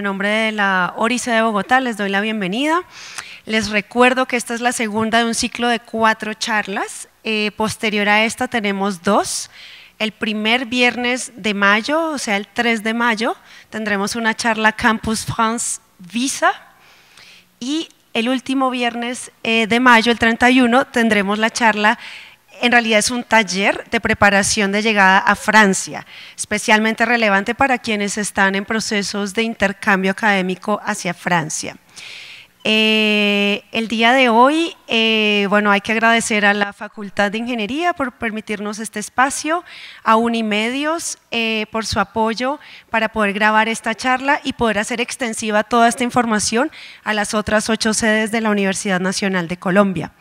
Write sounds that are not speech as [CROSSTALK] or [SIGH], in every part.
En nombre de la ORICE de Bogotá les doy la bienvenida. Les recuerdo que esta es la segunda de un ciclo de cuatro charlas. Eh, posterior a esta tenemos dos. El primer viernes de mayo, o sea, el 3 de mayo, tendremos una charla Campus France Visa. Y el último viernes eh, de mayo, el 31, tendremos la charla en realidad es un taller de preparación de llegada a Francia, especialmente relevante para quienes están en procesos de intercambio académico hacia Francia. Eh, el día de hoy, eh, bueno, hay que agradecer a la Facultad de Ingeniería por permitirnos este espacio, a Unimedios eh, por su apoyo para poder grabar esta charla y poder hacer extensiva toda esta información a las otras ocho sedes de la Universidad Nacional de Colombia.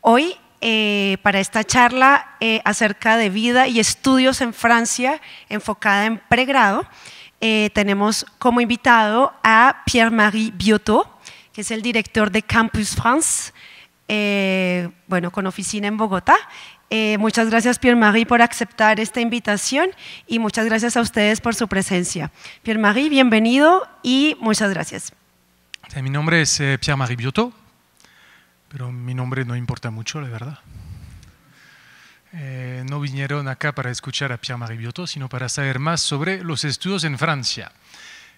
Hoy eh, para esta charla eh, acerca de vida y estudios en Francia enfocada en pregrado. Eh, tenemos como invitado a Pierre-Marie Biotot, que es el director de Campus France, bueno, con oficina en Bogotá. muchas gracias Pierre-Marie por aceptar esta invitación y muchas gracias a ustedes por su presencia. Pierre-Marie, bienvenido y muchas gracias. Mi nombre es Pierre-Marie Biotot, pero mi nombre no importa mucho, la verdad. Eh, no vinieron acá para escuchar a Pierre-Marie Biotto, sino para saber más sobre los estudios en Francia.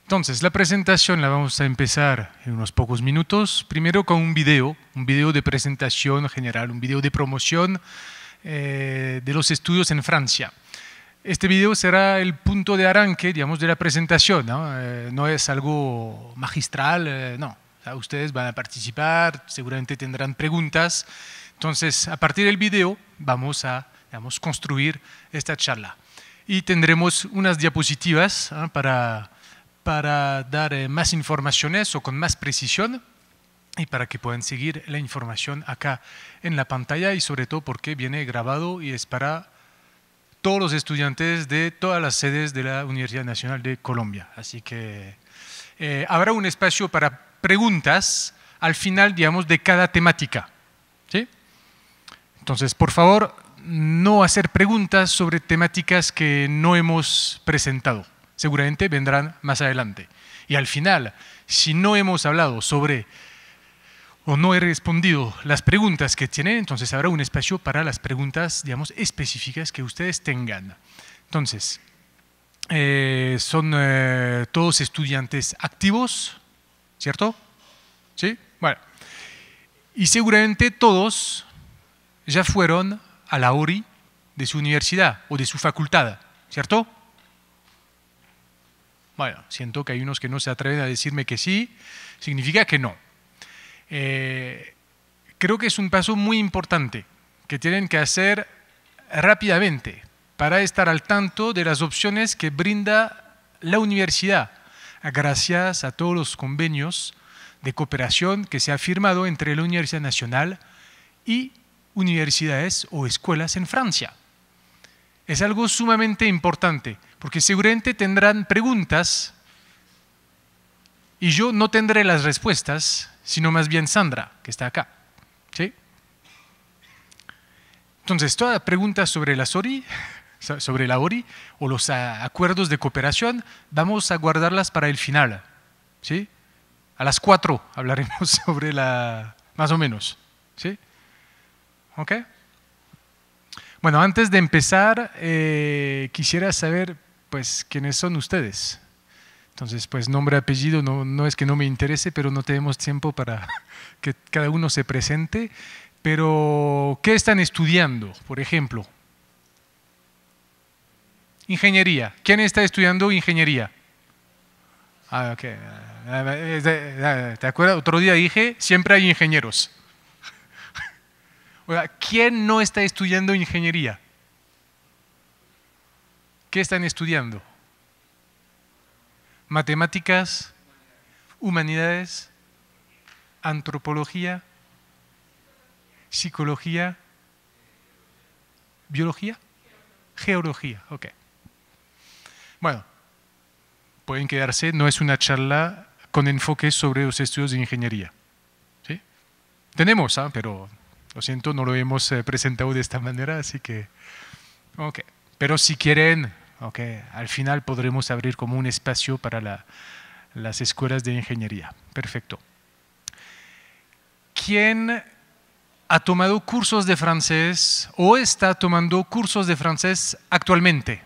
Entonces, la presentación la vamos a empezar en unos pocos minutos, primero con un video, un video de presentación general, un video de promoción eh, de los estudios en Francia. Este video será el punto de arranque, digamos, de la presentación, no, eh, no es algo magistral, no, Ah, ustedes van a participar, seguramente tendrán preguntas. Entonces, a partir del video vamos a construir esta charla. Y tendremos unas diapositivas ¿ah? para, para dar eh, más informaciones o con más precisión y para que puedan seguir la información acá en la pantalla y sobre todo porque viene grabado y es para todos los estudiantes de todas las sedes de la Universidad Nacional de Colombia. Así que eh, habrá un espacio para preguntas al final, digamos, de cada temática. Entonces, por favor, no hacer preguntas sobre temáticas que no hemos presentado. Seguramente vendrán más adelante. Y al final, si no hemos hablado sobre o no he respondido las preguntas que tienen, entonces habrá un espacio para las preguntas, digamos, específicas que ustedes tengan. Entonces, eh, son eh, todos estudiantes activos, ¿Cierto? ¿Sí? Bueno. Y seguramente todos ya fueron a la ORI de su universidad o de su facultad, ¿cierto? Bueno, siento que hay unos que no se atreven a decirme que sí, significa que no. Eh, creo que es un paso muy importante que tienen que hacer rápidamente para estar al tanto de las opciones que brinda la universidad gracias a todos los convenios de cooperación que se ha firmado entre la Universidad Nacional y universidades o escuelas en Francia. Es algo sumamente importante, porque seguramente tendrán preguntas y yo no tendré las respuestas, sino más bien Sandra, que está acá. ¿Sí? Entonces, toda pregunta sobre la SORI sobre la ORI o los acuerdos de cooperación, vamos a guardarlas para el final. ¿sí? A las cuatro hablaremos [LAUGHS] sobre la, más o menos. ¿sí? ¿Ok? Bueno, antes de empezar, eh, quisiera saber pues, quiénes son ustedes. Entonces, pues nombre, apellido, no, no es que no me interese, pero no tenemos tiempo para [LAUGHS] que cada uno se presente. Pero, ¿qué están estudiando, por ejemplo? Ingeniería. ¿Quién está estudiando ingeniería? Ah, ¿Te acuerdas? Otro día dije, siempre hay ingenieros. [LAUGHS] ¿Quién no está estudiando ingeniería? ¿Qué están estudiando? Matemáticas, humanidades, antropología, psicología, biología, geología. Okay. Bueno, pueden quedarse, no es una charla con enfoque sobre los estudios de ingeniería. Tenemos, ¿ah? pero lo siento, no lo hemos eh, presentado de esta manera, así que... Okay. Pero si quieren, okay, al final podremos abrir como un espacio para las escuelas de ingeniería. Perfecto. ¿Quién ha tomado cursos de francés o está tomando cursos de francés actualmente?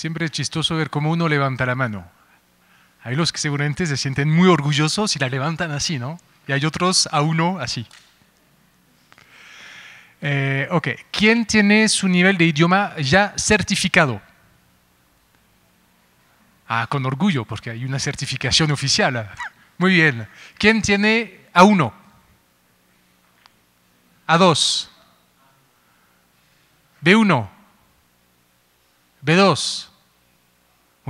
Siempre es chistoso ver cómo uno levanta la mano. Hay los que seguramente se sienten muy orgullosos y la levantan así, ¿no? Y hay otros a uno así. Eh, ok, ¿quién tiene su nivel de idioma ya certificado? Ah, con orgullo, porque hay una certificación oficial. [LAUGHS] Muy bien. ¿Quién tiene a uno? A dos. B1. B2.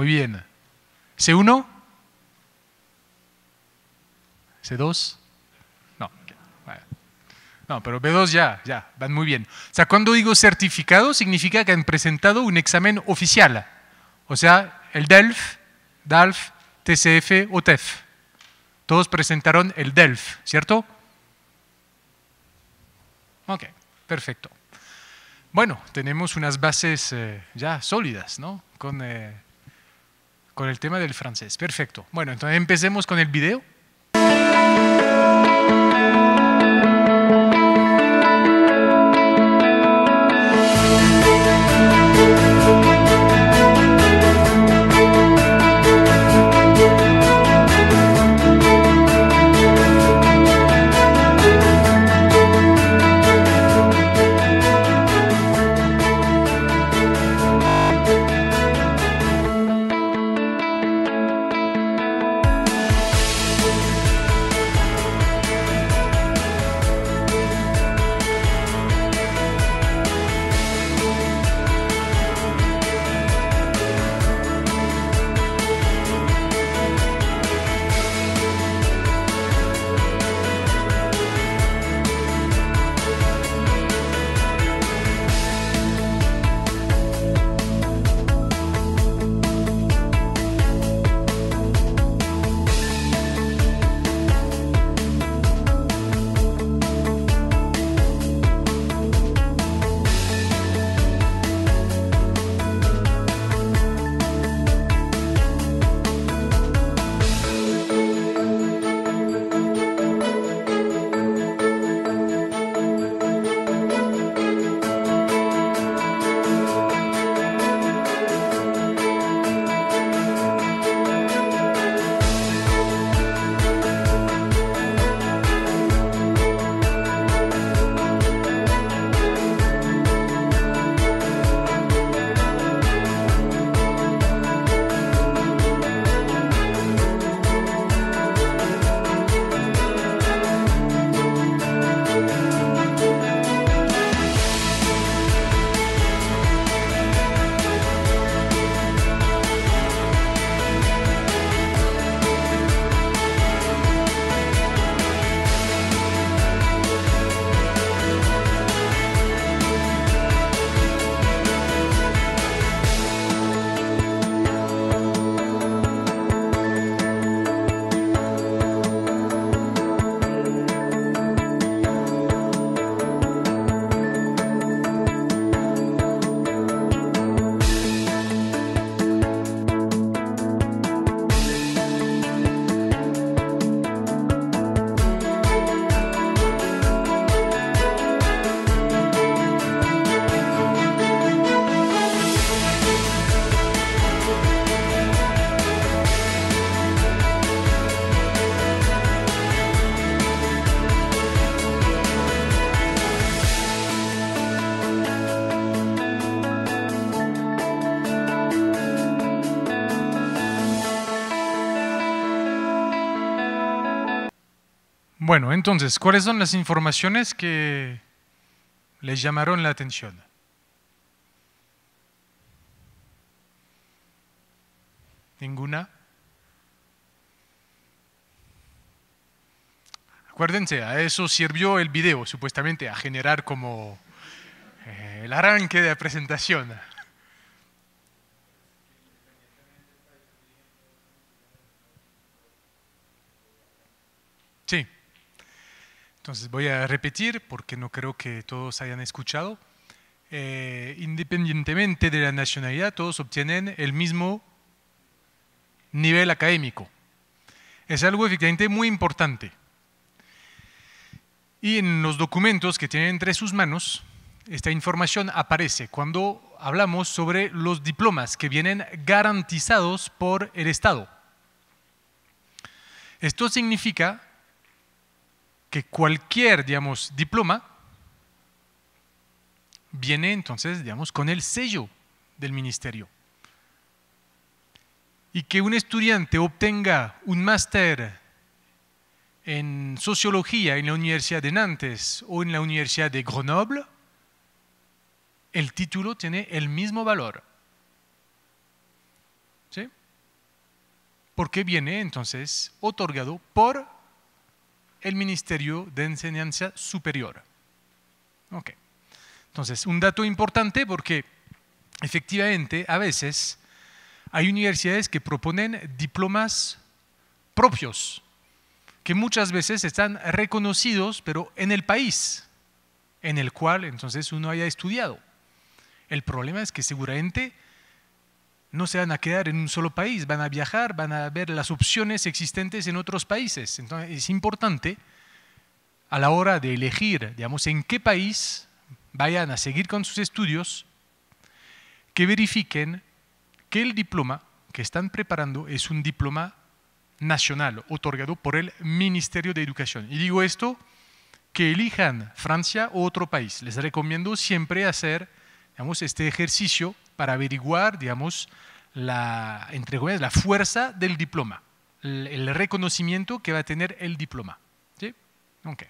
Muy bien. ¿C1? ¿C2? No. No, pero B2 ya, ya, van muy bien. O sea, cuando digo certificado, significa que han presentado un examen oficial. O sea, el DELF, DALF, TCF o TEF. Todos presentaron el DELF, ¿cierto? Ok, perfecto. Bueno, tenemos unas bases eh, ya sólidas, ¿no? Con eh, con el tema del francés. Perfecto. Bueno, entonces empecemos con el video. Bueno, entonces, ¿cuáles son las informaciones que les llamaron la atención? ¿Ninguna? Acuérdense, a eso sirvió el video, supuestamente, a generar como eh, el arranque de la presentación. Entonces voy a repetir porque no creo que todos hayan escuchado. Eh, independientemente de la nacionalidad, todos obtienen el mismo nivel académico. Es algo efectivamente muy importante. Y en los documentos que tienen entre sus manos, esta información aparece cuando hablamos sobre los diplomas que vienen garantizados por el Estado. Esto significa que cualquier, digamos, diploma viene entonces, digamos, con el sello del ministerio. Y que un estudiante obtenga un máster en sociología en la Universidad de Nantes o en la Universidad de Grenoble, el título tiene el mismo valor. ¿Sí? Porque viene entonces otorgado por el Ministerio de Enseñanza Superior. Okay. Entonces, un dato importante porque efectivamente a veces hay universidades que proponen diplomas propios, que muchas veces están reconocidos, pero en el país en el cual entonces uno haya estudiado. El problema es que seguramente no se van a quedar en un solo país, van a viajar, van a ver las opciones existentes en otros países. Entonces es importante a la hora de elegir, digamos, en qué país vayan a seguir con sus estudios, que verifiquen que el diploma que están preparando es un diploma nacional otorgado por el Ministerio de Educación. Y digo esto, que elijan Francia u otro país. Les recomiendo siempre hacer digamos, este ejercicio para averiguar, digamos, la, la fuerza del diploma, el, reconocimiento que va a tener el diploma. ¿Sí? Okay.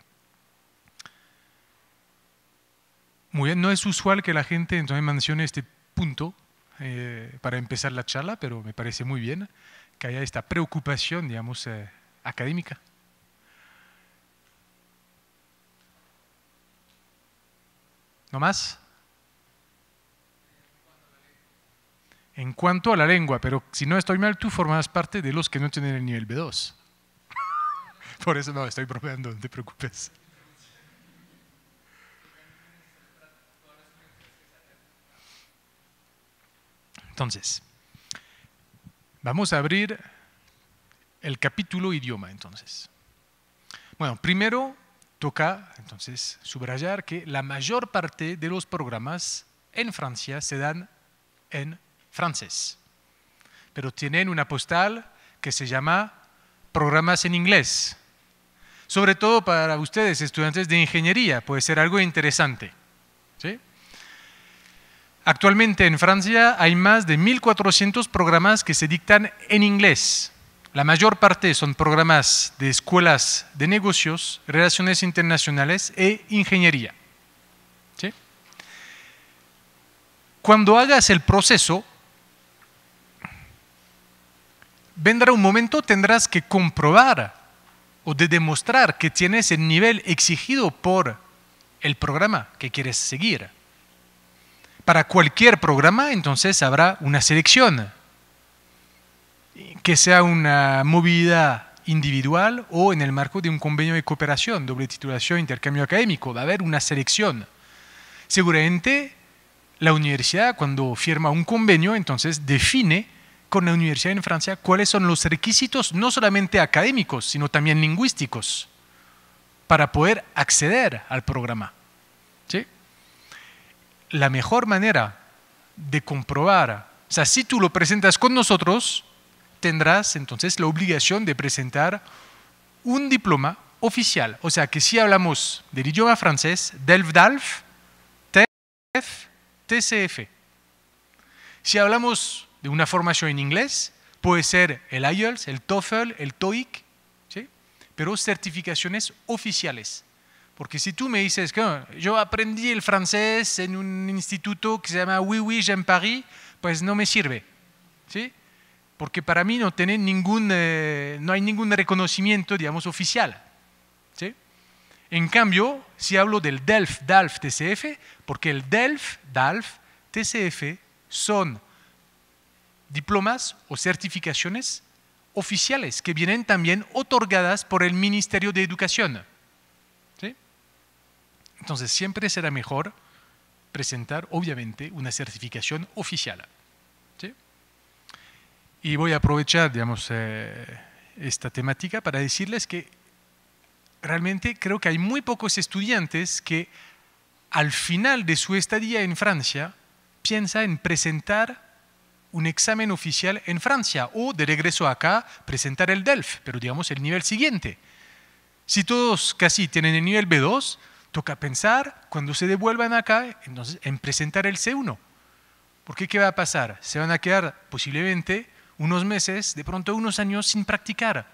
Muy bien, no es usual que la gente entonces mencione este punto eh, para empezar la charla, pero me parece muy bien que haya esta preocupación, digamos, eh, académica. ¿No más? en cuanto a la lengua, pero si no estoy mal, tú formas parte de los que no tienen el nivel [LAUGHS] B2. Por eso no, estoy bromeando, no te preocupes. Entonces, vamos a abrir el capítulo idioma entonces. Bueno, primero toca entonces subrayar que la mayor parte de los programas en Francia se dan en francés, pero tienen una postal que se llama Programas en inglés. Sobre todo para ustedes, estudiantes de ingeniería, puede ser algo interesante. Actualmente en Francia hay más de 1.400 programas que se dictan en inglés. La mayor parte son programas de escuelas de negocios, relaciones internacionales e ingeniería. Cuando hagas el proceso, vendrá un momento tendrás que comprobar o de demostrar que tienes el nivel exigido por el programa que quieres seguir. Para cualquier programa entonces habrá una selección, que sea una movida individual o en el marco de un convenio de cooperación, doble titulación, intercambio académico, va a haber una selección. Seguramente la universidad cuando firma un convenio entonces define con la universidad en Francia cuáles son los requisitos no solamente académicos, sino también lingüísticos para poder acceder al programa. ¿Sí? La mejor manera de comprobar, o sea, si tú lo presentas con nosotros, tendrás entonces la obligación de presentar un diploma oficial. O sea, que si hablamos del idioma francés, DELF-DALF, TEF TCF. Si hablamos de una formación en inglés, puede ser el IELTS, el TOEFL, el TOIC, pero certificaciones oficiales. Porque si tú me dices que ah, yo aprendí el francés en un instituto que se llama Oui, oui, j'aime Paris, pues no me sirve. ¿sí? Porque para mí no, tiene ningún, eh, no hay ningún reconocimiento, digamos, oficial. En cambio, si hablo del DELF, DALF, TCF, porque el DELF, DALF, TCF son diplomas o certificaciones oficiales que vienen también otorgadas por el Ministerio de Educación. Entonces siempre será mejor presentar, obviamente, una certificación oficial. Y voy a aprovechar, digamos, eh, esta temática para decirles que realmente creo que hay muy pocos estudiantes que al final de su estadía en Francia piensa en presentar un examen oficial en Francia o de regreso acá presentar el DELF, pero digamos el nivel siguiente. Si todos casi tienen el nivel B2, toca pensar cuando se devuelvan acá entonces, en presentar el C1. Porque ¿qué va a pasar? Se van a quedar posiblemente unos meses, de pronto unos años sin practicar.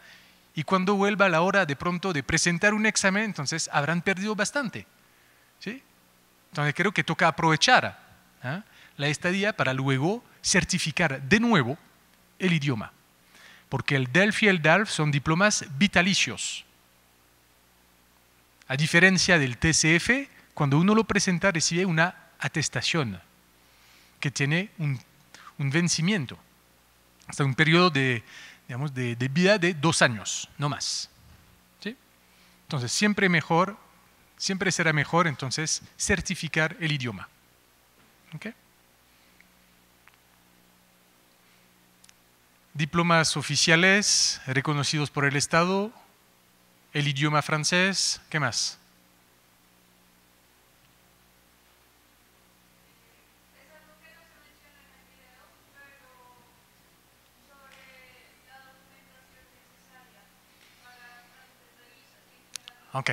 Y cuando vuelva la hora de pronto de presentar un examen, entonces habrán perdido bastante. ¿sí? Entonces creo que toca aprovechar ¿ah? la estadía para luego certificar de nuevo el idioma, porque el DELF y el DALF son diplomas vitalicios. A diferencia del TCF, cuando uno lo presenta recibe una atestación que tiene un, vencimiento, hasta un periodo de, de, vida de dos años, no más. Entonces, siempre mejor, siempre será mejor entonces certificar el idioma. ¿Okay? diplomas oficiales reconocidos por el Estado, el idioma francés, ¿qué más? Ok.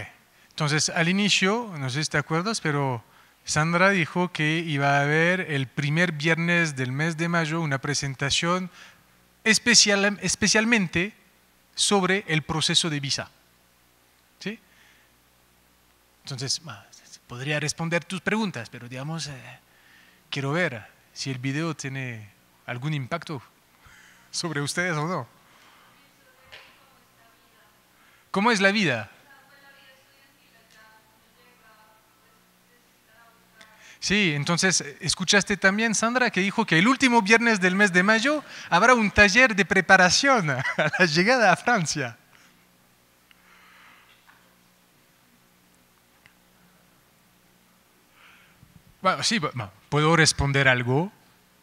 Entonces, al inicio, no sé si te acuerdas, pero Sandra dijo que iba a haber el primer viernes del mes de mayo una presentación especial, especialmente sobre el proceso de visa. ¿Sí? Entonces, podría responder tus preguntas, pero digamos, eh, quiero ver si el video tiene algún impacto sobre ustedes o no. ¿Cómo es la vida? Sí, entonces, eh, ¿escuchaste también, Sandra, que dijo que el último viernes del mes de mayo habrá un taller de preparación [LAUGHS] a la llegada a Francia? Bueno, sí, puedo responder algo.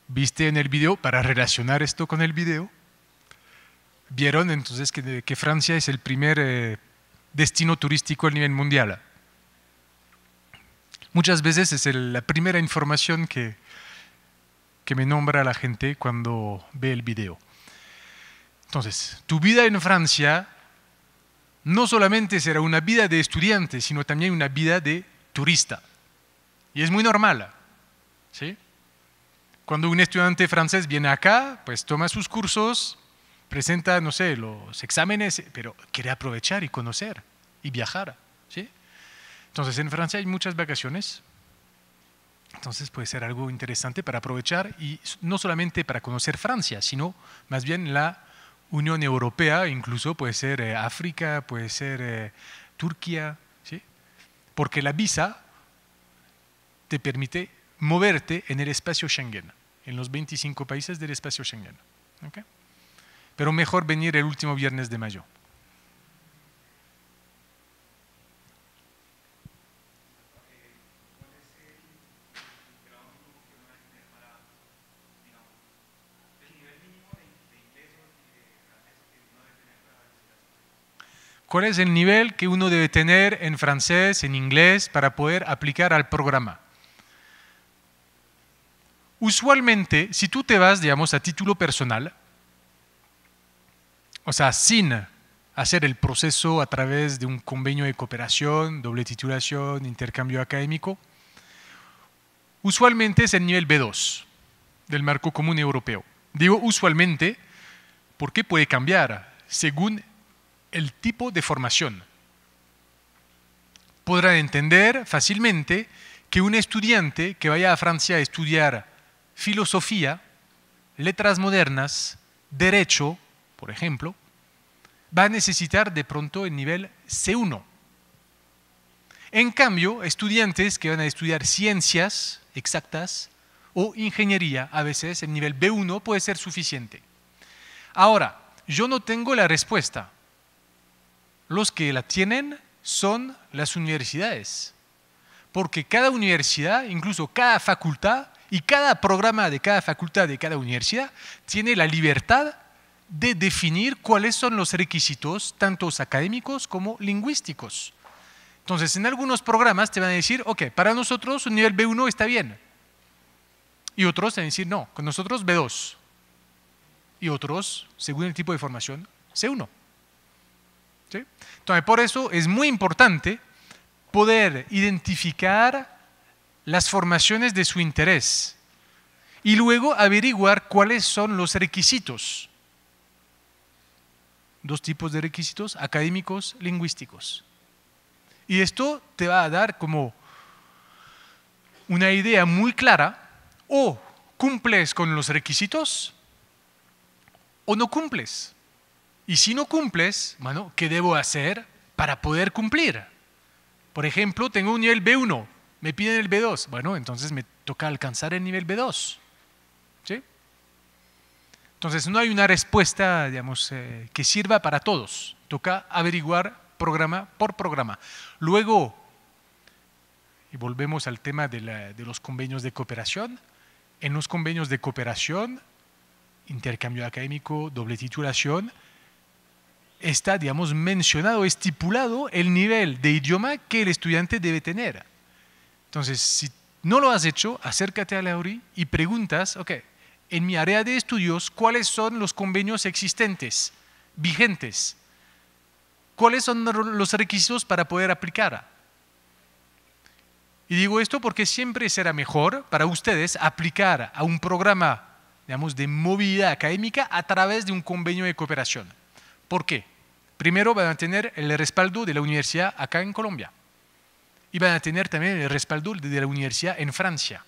¿Viste en el video para relacionar esto con el video? Vieron entonces que, Francia es el primer eh, destino turístico a nivel mundial. Muchas veces es la primera información que, que me nombra la gente cuando ve el video. Entonces, tu vida en Francia no solamente será una vida de estudiante, sino también una vida de turista. Y es muy normal. ¿sí? Cuando un estudiante francés viene acá, pues toma sus cursos, presenta, no sé, los exámenes, pero quiere aprovechar y conocer y viajar. ¿sí? Entonces, en Francia hay muchas vacaciones, entonces puede ser algo interesante para aprovechar y no solamente para conocer Francia, sino más bien la Unión Europea, incluso puede ser eh, África, puede ser eh, Turquía, ¿sí? porque la visa te permite moverte en el espacio Schengen, en los 25 países del espacio Schengen. Pero mejor venir el último viernes de mayo. cuál es el nivel que uno debe tener en francés, en inglés, para poder aplicar al programa. Usualmente, si tú te vas, digamos, a título personal, o sea, sin hacer el proceso a través de un convenio de cooperación, doble titulación, intercambio académico, usualmente es el nivel B2 del marco común europeo. Digo usualmente porque puede cambiar según el tipo de formación. Podrán entender fácilmente que un estudiante que vaya a Francia a estudiar filosofía, letras modernas, derecho, por ejemplo, va a necesitar de pronto el nivel C1. En cambio, estudiantes que van a estudiar ciencias exactas o ingeniería, a veces el nivel B1 puede ser suficiente. Ahora, yo no tengo la respuesta, los que la tienen son las universidades. Porque cada universidad, incluso cada facultad y cada programa de cada facultad de cada universidad tiene la libertad de definir cuáles son los requisitos, tanto académicos como lingüísticos. Entonces, en algunos programas te van a decir, ok, para nosotros un nivel B1 está bien. Y otros te van a decir, no, con nosotros B2. Y otros, según el tipo de formación, C1. Entonces, por eso es muy importante poder identificar las formaciones de su interés y luego averiguar cuáles son los requisitos. Dos tipos de requisitos, académicos, lingüísticos. Y esto te va a dar como una idea muy clara o cumples con los requisitos o no cumples. Y si no cumples, bueno, ¿qué debo hacer para poder cumplir? Por ejemplo, tengo un nivel B1, me piden el B2, bueno, entonces me toca alcanzar el nivel B2. ¿sí? Entonces no hay una respuesta, digamos, eh, que sirva para todos. Toca averiguar programa por programa. Luego, y volvemos al tema de los convenios de cooperación, en los convenios de cooperación, intercambio académico, doble titulación, está, digamos, mencionado, estipulado el nivel de idioma que el estudiante debe tener. Entonces, si no lo has hecho, acércate a la URI y preguntas, ok, en mi área de estudios, ¿cuáles son los convenios existentes, vigentes? ¿Cuáles son los requisitos para poder aplicar? Y digo esto porque siempre será mejor para ustedes aplicar a un programa, digamos, de movilidad académica a través de un convenio de cooperación ¿Por qué? Primero van a tener el respaldo de la universidad acá en Colombia y van a tener también el respaldo de la universidad en Francia.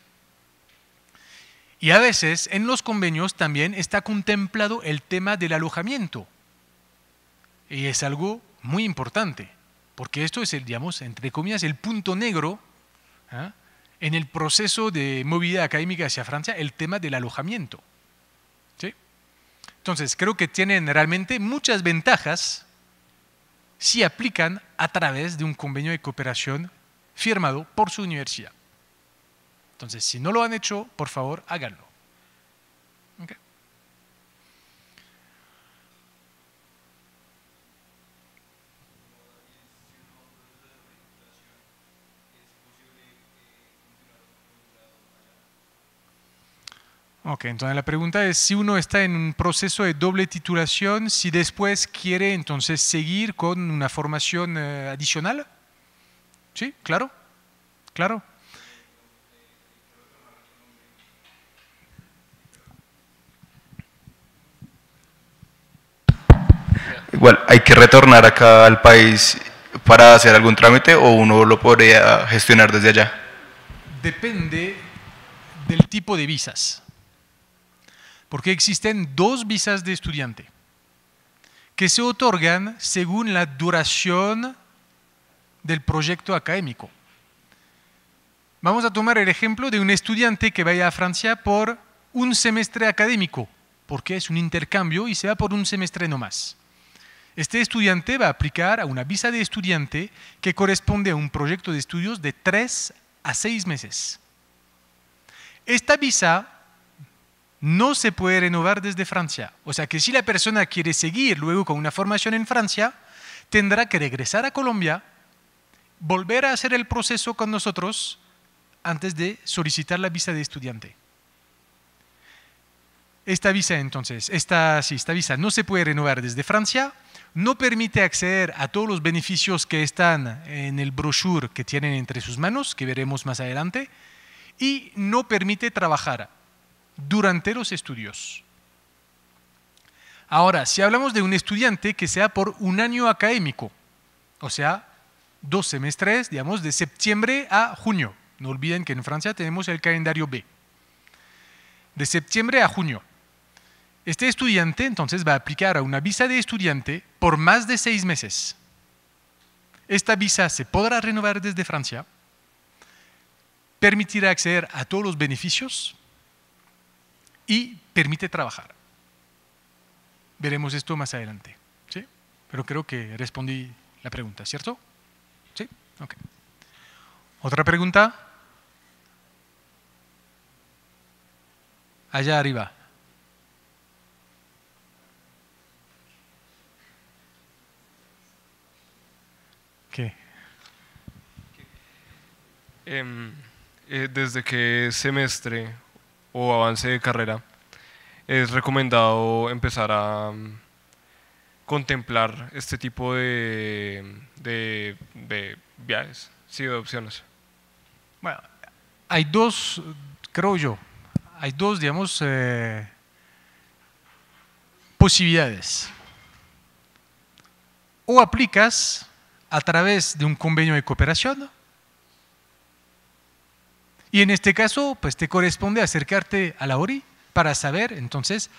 Y a veces en los convenios también está contemplado el tema del alojamiento. Y es algo muy importante, porque esto es, el, digamos, entre comillas, el punto negro ¿ah? en el proceso de movilidad académica hacia Francia, el tema del alojamiento. Entonces, creo que tienen realmente muchas ventajas si aplican a través de un convenio de cooperación firmado por su universidad. Entonces, si no lo han hecho, por favor, háganlo. Ok, entonces la pregunta es si uno está en un proceso de doble titulación, si después quiere entonces seguir con una formación eh, adicional. Sí, claro, claro. Igual, ¿hay que retornar acá al país para hacer algún trámite o uno lo podría gestionar desde allá? Depende del tipo de visas porque existen dos visas de estudiante que se otorgan según la duración del proyecto académico. Vamos a tomar el ejemplo de un estudiante que vaya a Francia por un semestre académico, porque es un intercambio y se va por un semestre no más. Este estudiante va a aplicar a una visa de estudiante que corresponde a un proyecto de estudios de tres a seis meses. Esta visa no se puede renovar desde Francia. O sea que si la persona quiere seguir luego con una formación en Francia, tendrá que regresar a Colombia, volver a hacer el proceso con nosotros antes de solicitar la visa de estudiante. Esta visa entonces, esta, visa no se puede renovar desde Francia, no permite acceder a todos los beneficios que están en el brochure que tienen entre sus manos, que veremos más adelante, y no permite trabajar durante los estudios. Ahora, si hablamos de un estudiante que sea por un año académico, o sea, dos semestres, digamos, de septiembre a junio. No olviden que en Francia tenemos el calendario B. De septiembre a junio. Este estudiante entonces va a aplicar a una visa de estudiante por más de seis meses. Esta visa se podrá renovar desde Francia, permitirá acceder a todos los beneficios, y permite trabajar. Veremos esto más adelante. ¿sí? Pero creo que respondí la pregunta, ¿cierto? Sí, ¿Otra pregunta? Allá arriba. ¿Qué? Em, eh, desde que semestre o avance de carrera, es recomendado empezar a mm, contemplar este tipo de, viajes, sí, de opciones. Bueno, hay dos, creo yo, hay dos, digamos, eh, posibilidades. O aplicas a través de un convenio de cooperación, y en este caso, pues te corresponde acercarte a la ORI para saber entonces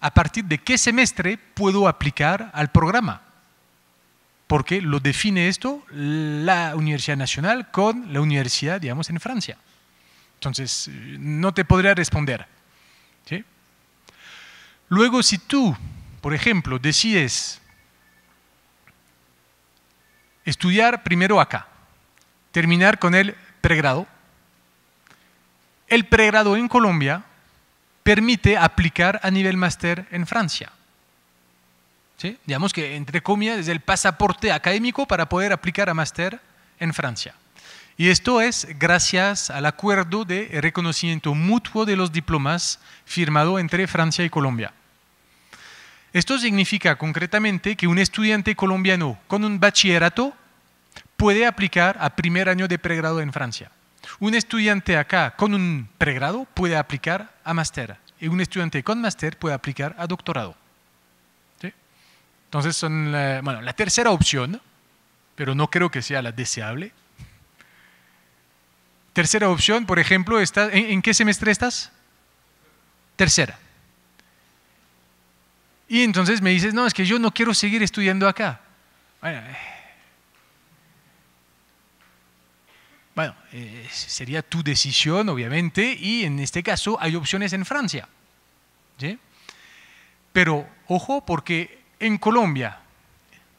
a partir de qué semestre puedo aplicar al programa. Porque lo define esto la Universidad Nacional con la universidad, digamos, en Francia. Entonces, no te podría responder. Luego, si tú, por ejemplo, decides estudiar primero acá, terminar con el pregrado, el pregrado en Colombia permite aplicar a nivel máster en Francia. Digamos que, entre comillas, es el pasaporte académico para poder aplicar a máster en Francia. Y esto es gracias al acuerdo de reconocimiento mutuo de los diplomas firmado entre Francia y Colombia. Esto significa concretamente que un estudiante colombiano con un bachillerato puede aplicar a primer año de pregrado en Francia. Un estudiante acá con un pregrado puede aplicar a máster y un estudiante con máster puede aplicar a doctorado. Entonces, son la, bueno, la tercera opción, pero no creo que sea la deseable. Tercera opción, por ejemplo, está, ¿en, qué semestre estás? Tercera. Y entonces me dices, no, es que yo no quiero seguir estudiando acá. Eh, Bueno, eh, sería tu decisión, obviamente, y en este caso hay opciones en Francia. Pero ojo, porque en Colombia,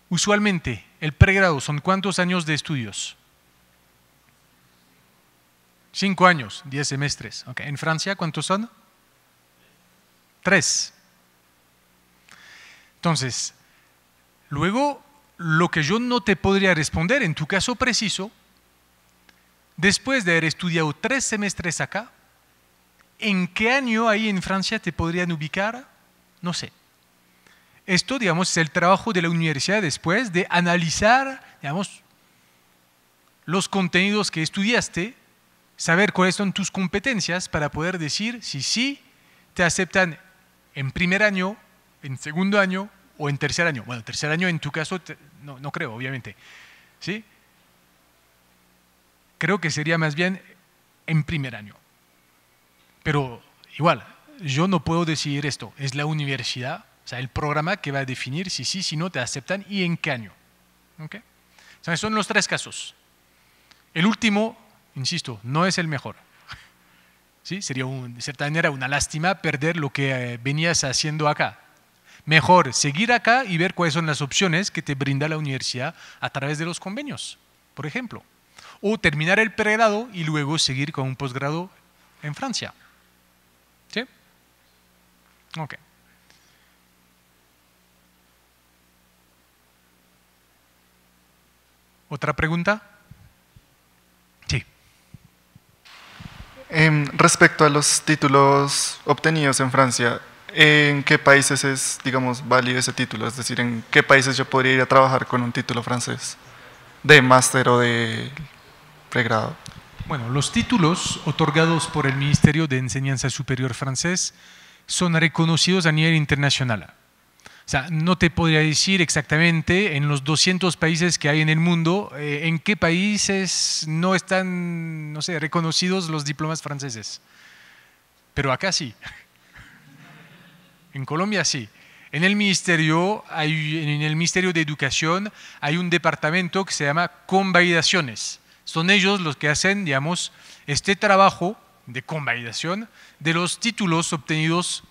usualmente, el pregrado son cuántos años de estudios? Cinco años, diez semestres. En Francia, ¿cuántos son? Tres. Entonces, luego, lo que yo no te podría responder en tu caso preciso después de haber estudiado tres semestres acá, ¿en qué año ahí en Francia te podrían ubicar? No sé. Esto, digamos, es el trabajo de la universidad después de analizar, digamos, los contenidos que estudiaste, saber cuáles son tus competencias para poder decir si sí te aceptan en primer año, en segundo año o en tercer año. Bueno, tercer año en tu caso, no, no creo, obviamente. ¿Sí? creo que sería más bien en primer año. Pero igual, yo no puedo decidir esto, es la universidad, o sea, el programa que va a definir si sí, si no te aceptan y en qué año. ¿Okay? O sea, son los tres casos. El último, insisto, no es el mejor. [LAUGHS] ¿Sí? Sería de cierta manera una lástima perder lo que eh, venías haciendo acá. Mejor seguir acá y ver cuáles son las opciones que te brinda la universidad a través de los convenios, por ejemplo o terminar el pregrado y luego seguir con un posgrado en Francia. ¿Sí? Ok. ¿Otra pregunta? Sí. Em, respecto a los títulos obtenidos en Francia, ¿en qué países es, digamos, válido ese título? Es decir, ¿en qué países yo podría ir a trabajar con un título francés? ¿De máster o de grado Bueno, los títulos otorgados por el Ministerio de Enseñanza Superior francés son reconocidos a nivel internacional. O sea, no te podría decir exactamente en los 200 países que hay en el mundo eh, en qué países no están, no sé, reconocidos los diplomas franceses. Pero acá sí. en Colombia sí. En el ministerio, en el Ministerio de Educación hay un departamento que se llama convalidaciones son ellos los que hacen, digamos, este trabajo de convalidación de los títulos obtenidos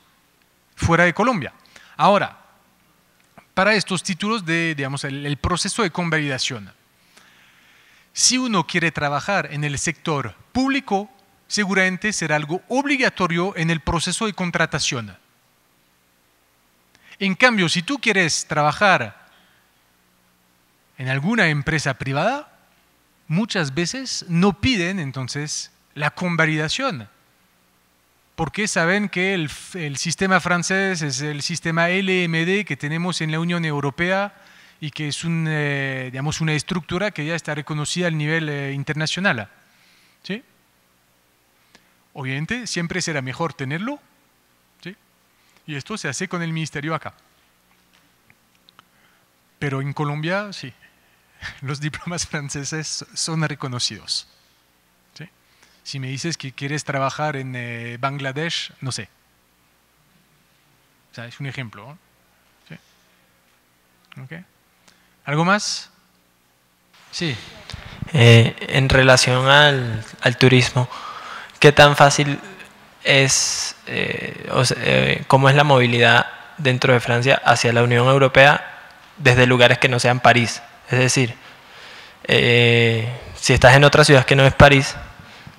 fuera de Colombia. Ahora, para estos títulos digamos, el proceso de convalidación, si uno quiere trabajar en el sector público, seguramente será algo obligatorio en el proceso de contratación. En cambio, si tú quieres trabajar en alguna empresa privada, muchas veces no piden entonces la convalidación, porque saben que el, el, sistema francés es el sistema LMD que tenemos en la Unión Europea y que es un, eh, digamos, una estructura que ya está reconocida a nivel eh, internacional. ¿Sí? Obviamente, siempre será mejor tenerlo, ¿sí? y esto se hace con el ministerio acá. Pero en Colombia, sí, [LAUGHS] los diplomas franceses son reconocidos. Si me dices que quieres trabajar en eh, Bangladesh, no sé. es un ejemplo. ¿Algo más? Sí. Eh, en relación al, turismo, ¿qué tan fácil es, eh, cómo es la movilidad dentro de Francia hacia la Unión Europea desde lugares que no sean París? Es decir, eh, si estás en otra ciudad que no es París,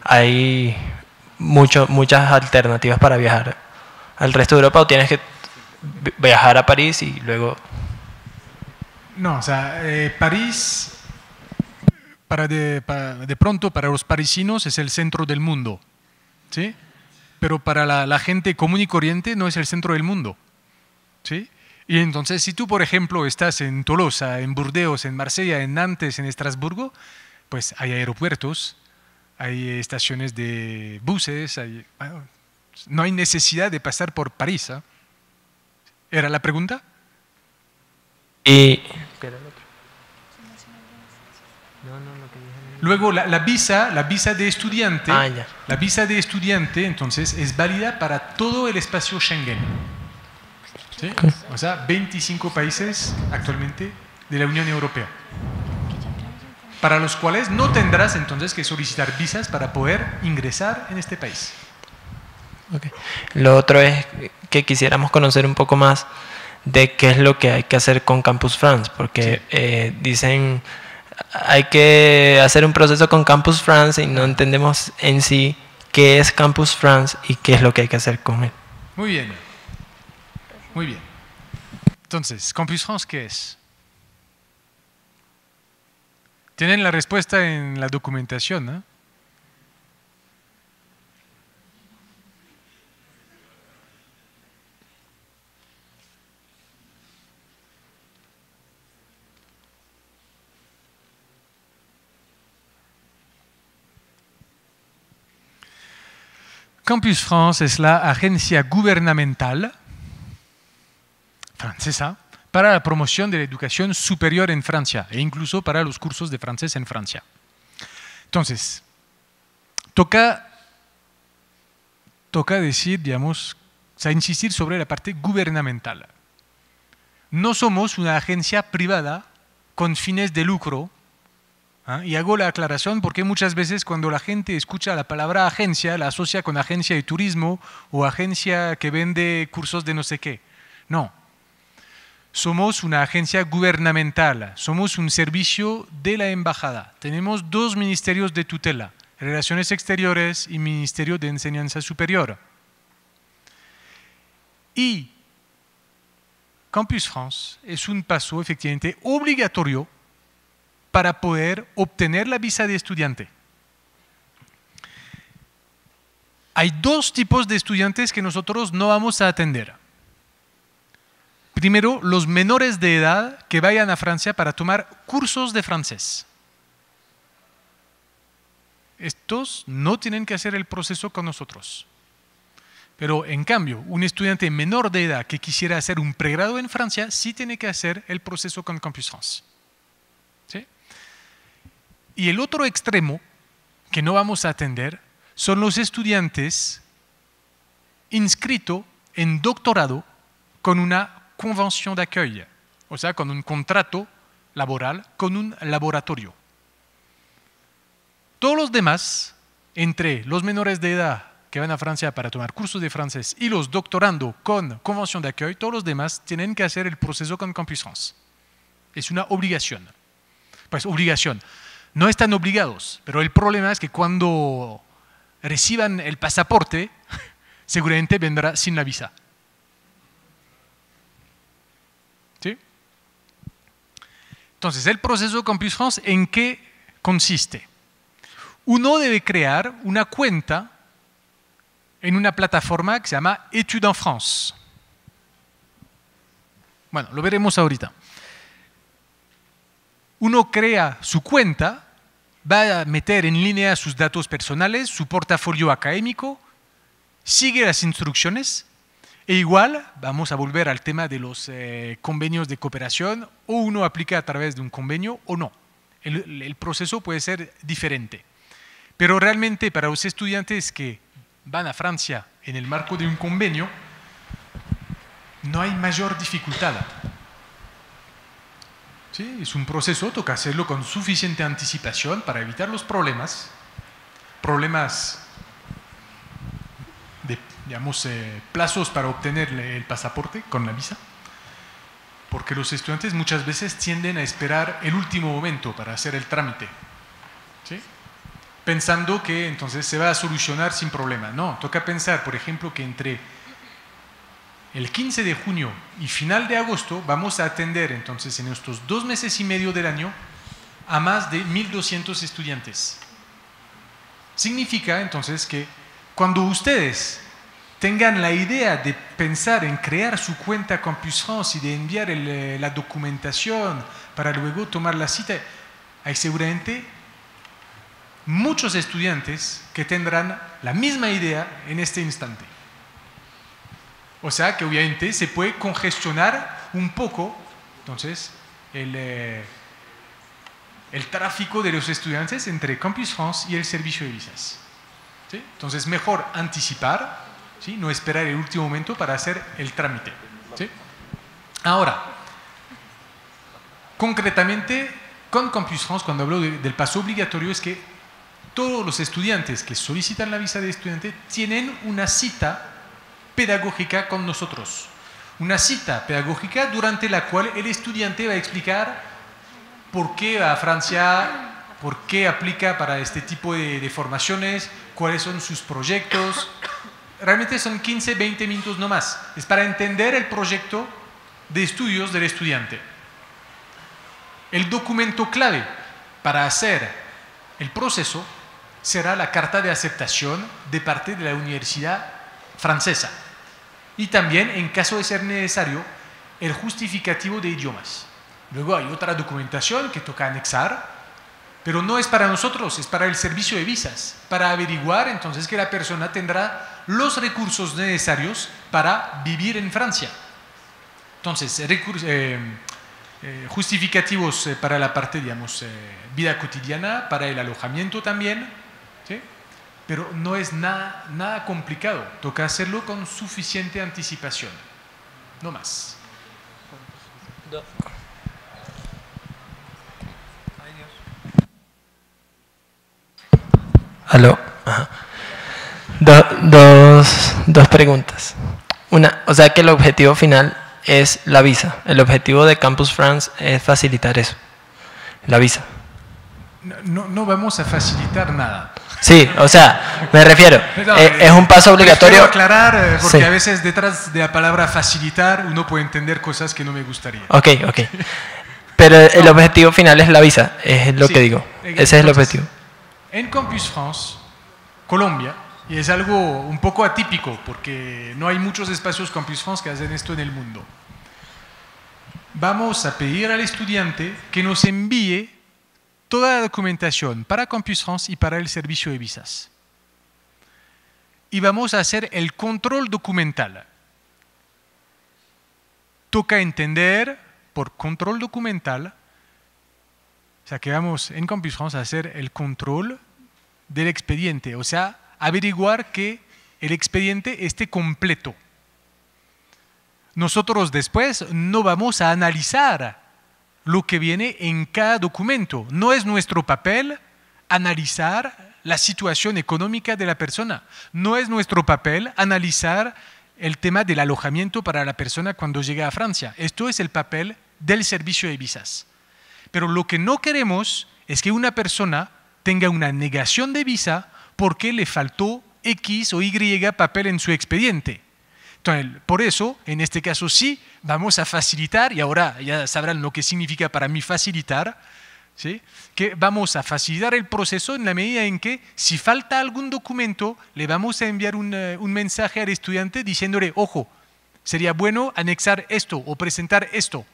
hay muchas alternativas para viajar al resto de Europa o tienes que viajar a París y luego... No, o sea, eh, París, para de, pronto para los parisinos es el centro del mundo, ¿sí? Pero para la, la gente común y corriente no es el centro del mundo, ¿sí? Y entonces, si tú, por ejemplo, estás en Tolosa, en Burdeos, en Marsella, en Nantes, en Estrasburgo, pues hay aeropuertos, hay estaciones de buses, no hay necesidad de pasar por París. ¿ah? ¿Era la pregunta? Luego la, visa, la visa de estudiante, ah, la visa de estudiante, entonces es válida para todo el espacio Schengen. O sea, 25 países actualmente de la Unión Europea, para los cuales no tendrás entonces que solicitar visas para poder ingresar en este país. Lo otro es que quisiéramos conocer un poco más de qué es lo que hay que hacer con Campus France, porque eh, dicen hay que hacer un proceso con Campus France y no entendemos en sí qué es Campus France y qué es lo que hay que hacer con él. Muy bien. Muy bien. Entonces, Campus France, ¿qué es? Tienen la respuesta en la documentación, ¿no? Campus France es la agencia gubernamental francesa para la promoción de la educación superior en Francia e incluso para los cursos de francés en Francia. Entonces, toca, toca decir, digamos, o insistir sobre la parte gubernamental. No somos una agencia privada con fines de lucro. ¿ah? Y hago la aclaración porque muchas veces cuando la gente escucha la palabra agencia, la asocia con agencia de turismo o agencia que vende cursos de no sé qué. No, somos una agencia gubernamental, somos un servicio de la embajada. Tenemos dos ministerios de tutela, Relaciones Exteriores y Ministerio de Enseñanza Superior. Y Campus France es un paso efectivamente obligatorio para poder obtener la visa de estudiante. Hay dos tipos de estudiantes que nosotros no vamos a atender Primero, los menores de edad que vayan a Francia para tomar cursos de francés. Estos no tienen que hacer el proceso con nosotros. Pero en cambio, un estudiante menor de edad que quisiera hacer un pregrado en Francia sí tiene que hacer el proceso con Campus France. Y el otro extremo que no vamos a atender son los estudiantes inscritos en doctorado con una convención de o sea, con un contrato laboral con un laboratorio. Todos los demás, entre los menores de edad que van a Francia para tomar cursos de francés y los doctorando con convención de todos los demás tienen que hacer el proceso con France. Es una obligación. Pues obligación. No están obligados, pero el problema es que cuando reciban el pasaporte, [LAUGHS] seguramente vendrá sin la visa. Entonces, el proceso Campus France, ¿en qué consiste? Uno debe crear una cuenta en una plataforma que se llama Études en France. Bueno, lo veremos ahorita. Uno crea su cuenta, va a meter en línea sus datos personales, su portafolio académico, sigue las instrucciones e igual vamos a volver al tema de los eh, convenios de cooperación, o uno aplica a través de un convenio o no. El, el proceso puede ser diferente. Pero realmente para los estudiantes que van a Francia en el marco de un convenio, no hay mayor dificultad. Sí, es un proceso, toca hacerlo con suficiente anticipación para evitar los problemas, problemas digamos, plazos para obtener el pasaporte con la visa, porque los estudiantes muchas veces tienden a esperar el último momento para hacer el trámite, ¿sí? pensando que entonces se va a solucionar sin problema. No, toca pensar, por ejemplo, que entre el 15 de junio y final de agosto vamos a atender entonces en estos dos meses y medio del año a más de 1.200 estudiantes. Significa entonces que cuando ustedes tengan la idea de pensar en crear su cuenta Campus France y de enviar eh, la documentación para luego tomar la cita, hay seguramente muchos estudiantes que tendrán la misma idea en este instante. O sea que obviamente se puede congestionar un poco, entonces, el, eh, tráfico de los estudiantes entre Campus France y el servicio de visas. Entonces, mejor anticipar no esperar el último momento para hacer el trámite. Ahora, concretamente, con Campus France, cuando hablo del paso obligatorio, es que todos los estudiantes que solicitan la visa de estudiante tienen una cita pedagógica con nosotros. Una cita pedagógica durante la cual el estudiante va a explicar por qué va a Francia, por qué aplica para este tipo de formaciones, cuáles son sus proyectos, realmente son 15, 20 minutos no más. Es para entender el proyecto de estudios del estudiante. El documento clave para hacer el proceso será la carta de aceptación de parte de la universidad francesa y también, en caso de ser necesario, el justificativo de idiomas. Luego hay otra documentación que toca anexar, pero no es para nosotros, es para el servicio de visas, para averiguar entonces que la persona tendrá los recursos necesarios para vivir en Francia. Entonces, eh, eh, justificativos eh, para la parte, digamos, vida cotidiana, para el alojamiento también, ¿sí? pero no es nada, nada complicado, toca hacerlo con suficiente anticipación, no más. Aló. Ajá dos, dos preguntas. Una, o sea que el objetivo final es la visa. El objetivo de Campus France es facilitar eso, la visa. No, no, vamos a facilitar nada. Sí, o sea, me refiero, [LAUGHS] eh, es un paso obligatorio. aclarar, eh, porque a veces detrás de la palabra facilitar uno puede entender cosas que no me gustaría. Ok, ok. Pero el objetivo final es la visa, es lo que digo. Eh, Ese es el objetivo. En Campus France, Colombia, y es algo un poco atípico, porque no hay muchos espacios Campus France que hacen esto en el mundo. Vamos a pedir al estudiante que nos envíe toda la documentación para Campus France y para el servicio de visas. Y vamos a hacer el control documental. Toca entender por control documental, o sea que vamos en Campus France a hacer el control del expediente, o sea, averiguar que el expediente esté completo. Nosotros después no vamos a analizar lo que viene en cada documento. No es nuestro papel analizar la situación económica de la persona. No es nuestro papel analizar el tema del alojamiento para la persona cuando llega a Francia. Esto es el papel del servicio de visas. Pero lo que no queremos es que una persona tenga una negación de visa por qué le faltó X o Y papel en su expediente. por eso, en este caso sí, vamos a facilitar, y ahora ya sabrán lo que significa para mí facilitar, que vamos a facilitar el proceso en la medida en que si falta algún documento, le vamos a enviar eh, un mensaje al estudiante diciéndole, ojo, sería bueno anexar esto o presentar esto.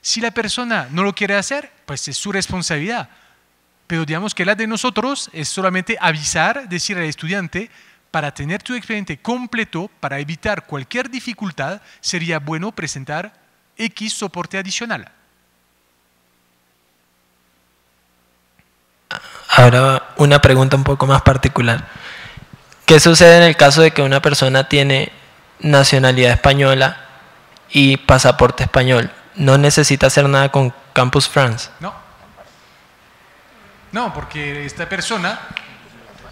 Si la persona no lo quiere hacer, pues es su responsabilidad pero digamos que la de nosotros es solamente avisar, decir al estudiante, para tener tu expediente completo, para evitar cualquier dificultad, sería bueno presentar X soporte adicional. Ahora una pregunta un poco más particular. ¿Qué sucede en el caso de que una persona tiene nacionalidad española y pasaporte español? ¿No necesita hacer nada con Campus France? No. No, porque esta persona,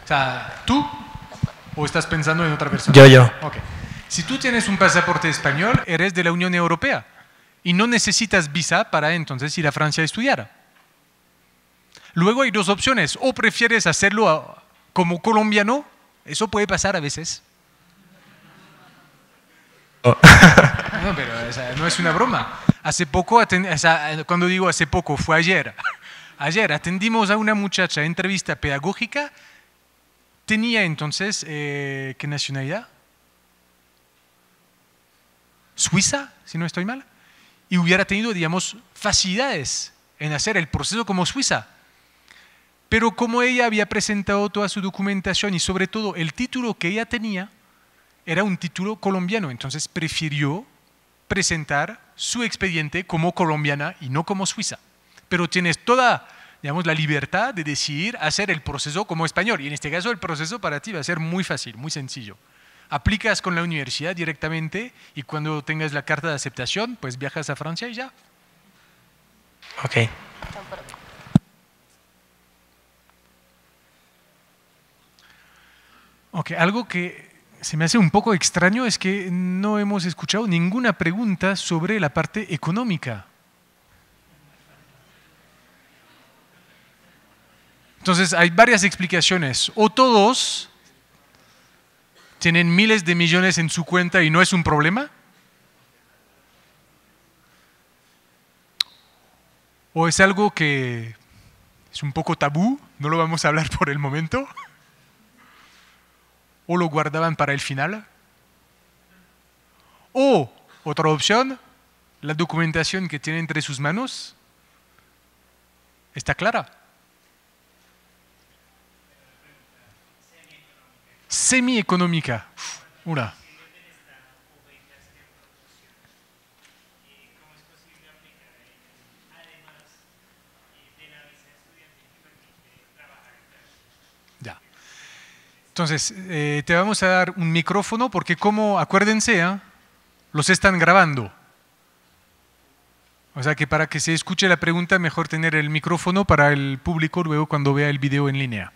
o sea, tú o estás pensando en otra persona. Yo, yo. Ok. Si tú tienes un pasaporte español, eres de la Unión Europea y no necesitas visa para entonces ir a Francia a estudiar. Luego hay dos opciones, o prefieres hacerlo como colombiano, eso puede pasar a veces. Oh. [LAUGHS] no, pero no es una broma. Hace poco, cuando digo hace poco, fue ayer. Ayer atendimos a una muchacha, entrevista pedagógica. ¿Tenía entonces eh, qué nacionalidad? Suiza, si no estoy mal. Y hubiera tenido, digamos, facilidades en hacer el proceso como Suiza. Pero como ella había presentado toda su documentación y sobre todo el título que ella tenía, era un título colombiano, entonces prefirió presentar su expediente como colombiana y no como suiza pero tienes toda digamos, la libertad de decidir hacer el proceso como español. Y en este caso el proceso para ti va a ser muy fácil, muy sencillo. Aplicas con la universidad directamente y cuando tengas la carta de aceptación, pues viajas a Francia y ya. Ok. Ok, algo que se me hace un poco extraño es que no hemos escuchado ninguna pregunta sobre la parte económica. Entonces hay varias explicaciones. O todos tienen miles de millones en su cuenta y no es un problema. O es algo que es un poco tabú, no lo vamos a hablar por el momento. O lo guardaban para el final. O, otra opción, la documentación que tiene entre sus manos está clara. semieconómica. Ura. Ya. Entonces, eh, te vamos a dar un micrófono porque como, acuérdense, ¿ah? los están grabando. O sea que para que se escuche la pregunta, mejor tener el micrófono para el público luego cuando vea el video en línea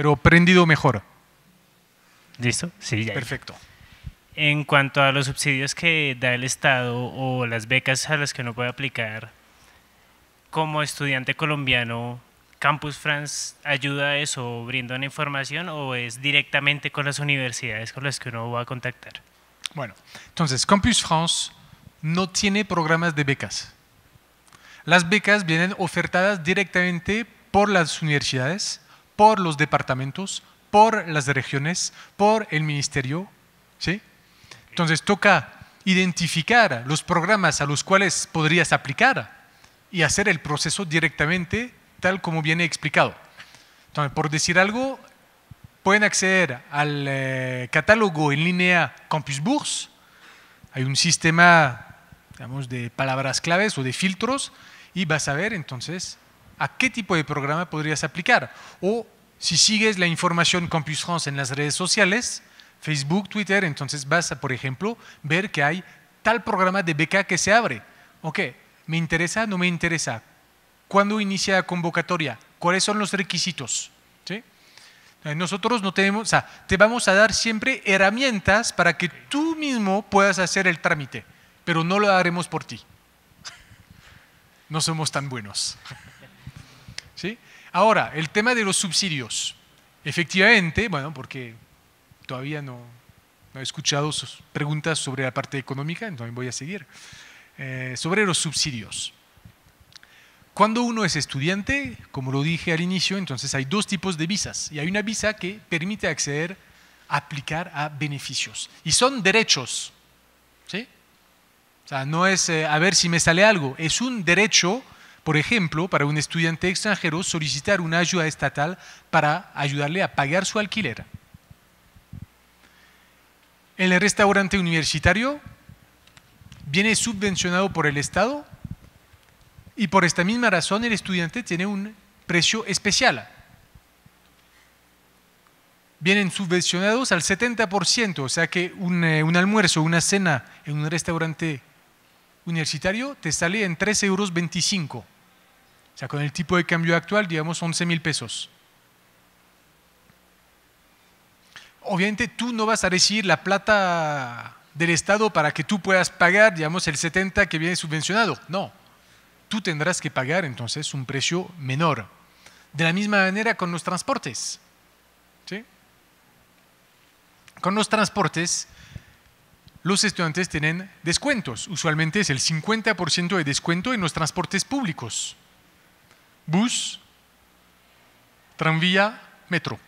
pero prendido mejor. ¿Listo? Sí, ya. Perfecto. En cuanto a los subsidios que da el Estado o las becas a las que uno puede aplicar, como estudiante colombiano, ¿Campus France ayuda a eso, brinda una información o es directamente con las universidades con las que uno va a contactar? Bueno, entonces Campus France no tiene programas de becas. Las becas vienen ofertadas directamente por las universidades por los departamentos, por las regiones, por el ministerio. ¿sí? Entonces toca identificar los programas a los cuales podrías aplicar y hacer el proceso directamente tal como viene explicado. por decir algo, pueden acceder al eh, catálogo en línea Campus Bourse. Hay un sistema, digamos, de palabras claves o de filtros y vas a ver entonces a qué tipo de programa podrías aplicar. O si sigues la información Campus France en las redes sociales, Facebook, Twitter, entonces vas a, por ejemplo, ver que hay tal programa de beca que se abre. Ok, ¿me interesa? ¿No me interesa? ¿Cuándo inicia la convocatoria? ¿Cuáles son los requisitos? ¿Sí? Eh, nosotros no tenemos, o sea, te vamos a dar siempre herramientas para que tú mismo puedas hacer el trámite, pero no lo haremos por ti. No somos tan buenos. Ahora, el tema de los subsidios. Efectivamente, bueno, porque todavía no, he escuchado sus preguntas sobre la parte económica, entonces voy a seguir. Eh, sobre los subsidios. Cuando uno es estudiante, como lo dije al inicio, entonces hay dos tipos de visas. Y hay una visa que permite acceder, aplicar a beneficios. Y son derechos. ¿sí? O sea, no es eh, a ver si me sale algo. Es un derecho por ejemplo, para un estudiante extranjero solicitar una ayuda estatal para ayudarle a pagar su alquiler. El restaurante universitario viene subvencionado por el Estado y por esta misma razón el estudiante tiene un precio especial. Vienen subvencionados al 70%, o sea que eh, un, almuerzo, una cena en un restaurante universitario te sale en 3,25 euros sea, con el tipo de cambio actual, digamos 11 mil pesos. Obviamente tú no vas a recibir la plata del Estado para que tú puedas pagar, digamos, el 70 que viene subvencionado. No, tú tendrás que pagar entonces un precio menor. De la misma manera con los transportes. Con los transportes, los estudiantes tienen descuentos. Usualmente es el 50% de descuento en los transportes públicos bus, tranvía, metro,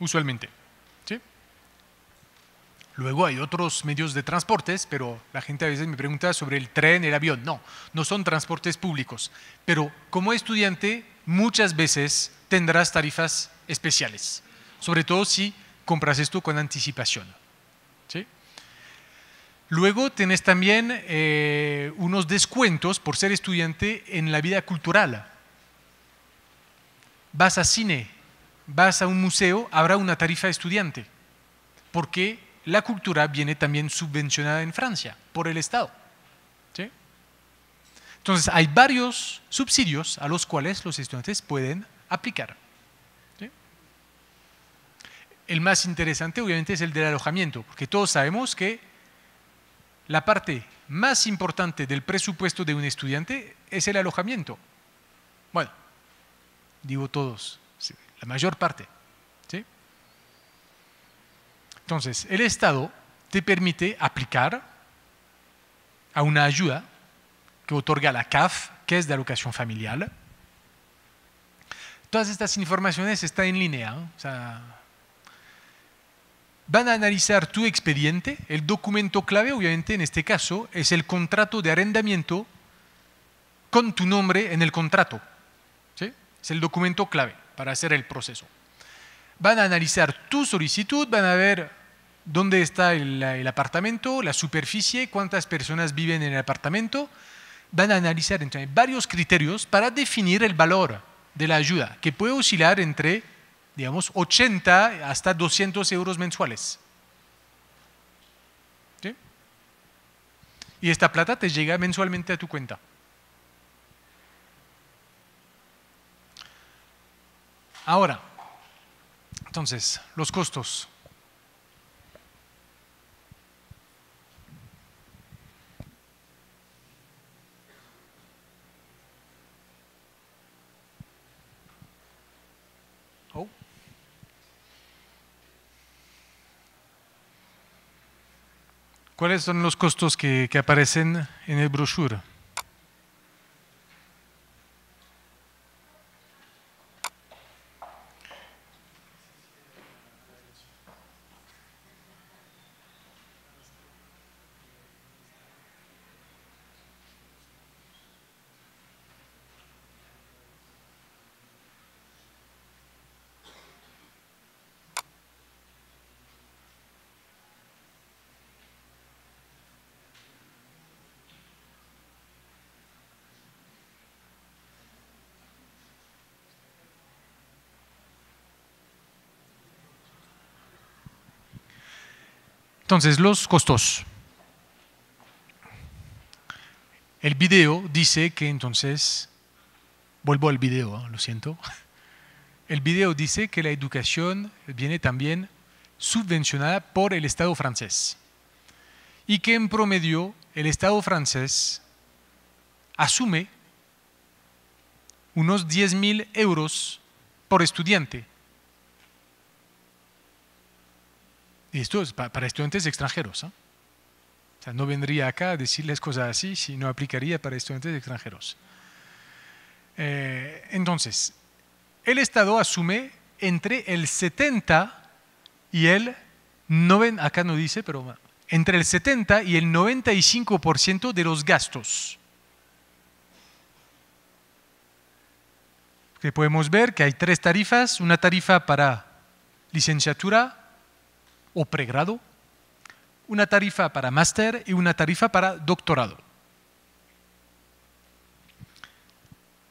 usualmente. ¿sí? Luego hay otros medios de transportes, pero la gente a veces me pregunta sobre el tren, el avión. No, no son transportes públicos. Pero como estudiante, muchas veces tendrás tarifas especiales, sobre todo si compras esto con anticipación. Luego tenés también eh, unos descuentos por ser estudiante en la vida cultural. Vas a cine, vas a un museo, habrá una tarifa de estudiante, porque la cultura viene también subvencionada en Francia por el Estado. Entonces hay varios subsidios a los cuales los estudiantes pueden aplicar. El más interesante obviamente es el del alojamiento, porque todos sabemos que la parte más importante del presupuesto de un estudiante es el alojamiento. Bueno, digo todos, la mayor parte. Entonces, el Estado te permite aplicar a una ayuda que otorga la CAF, que es de alocación familiar. Todas estas informaciones están en línea, o sea, van a analizar tu expediente. El documento clave, obviamente, en este caso, es el contrato de arrendamiento con tu nombre en el contrato. Es el documento clave para hacer el proceso. Van a analizar tu solicitud, van a ver dónde está el, apartamento, la superficie, cuántas personas viven en el apartamento. Van a analizar varios criterios para definir el valor de la ayuda, que puede oscilar entre digamos, 80 hasta 200 euros mensuales. ¿Sí? Y esta plata te llega mensualmente a tu cuenta. Ahora, entonces, los costos. ¿Cuáles son los costos que, aparecen en el brochure? Entonces, los costos. El video dice que entonces, vuelvo al video, ¿ah? lo siento. [LAUGHS] El video dice que la educación viene también subvencionada por el Estado francés y que en promedio el Estado francés asume unos 10.000 euros por estudiante Y esto es para estudiantes extranjeros. ¿ah? O sea, no vendría acá a decirles cosas así si no aplicaría para estudiantes extranjeros. Eh, entonces, el Estado asume entre el 70 y el 90, acá no dice, pero entre el 70 y el 95% de los gastos. Que podemos ver que hay tres tarifas, una tarifa para licenciatura, o pregrado, una tarifa para máster y una tarifa para doctorado.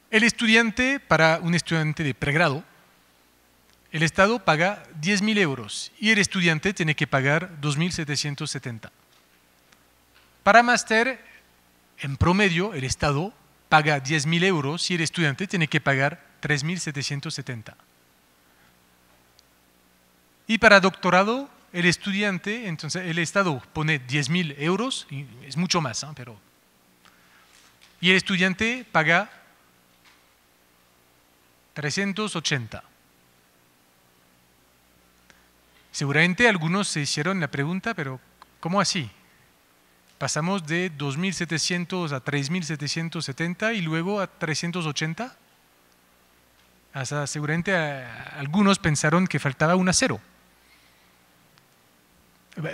El estudiante, para un estudiante de pregrado, el Estado paga 10.000 euros y el estudiante tiene que pagar 2.770. Para máster, en promedio, el Estado paga 10.000 euros y el estudiante tiene que pagar 3.770. Y para doctorado, el estudiante, entonces el Estado pone 10.000 euros, es mucho más, ¿eh? pero... Y el estudiante paga 380. Seguramente algunos se hicieron la pregunta, pero ¿cómo así? Pasamos de 2.700 a 3.770 y luego a 380. Hasta seguramente eh, algunos pensaron que faltaba una cero.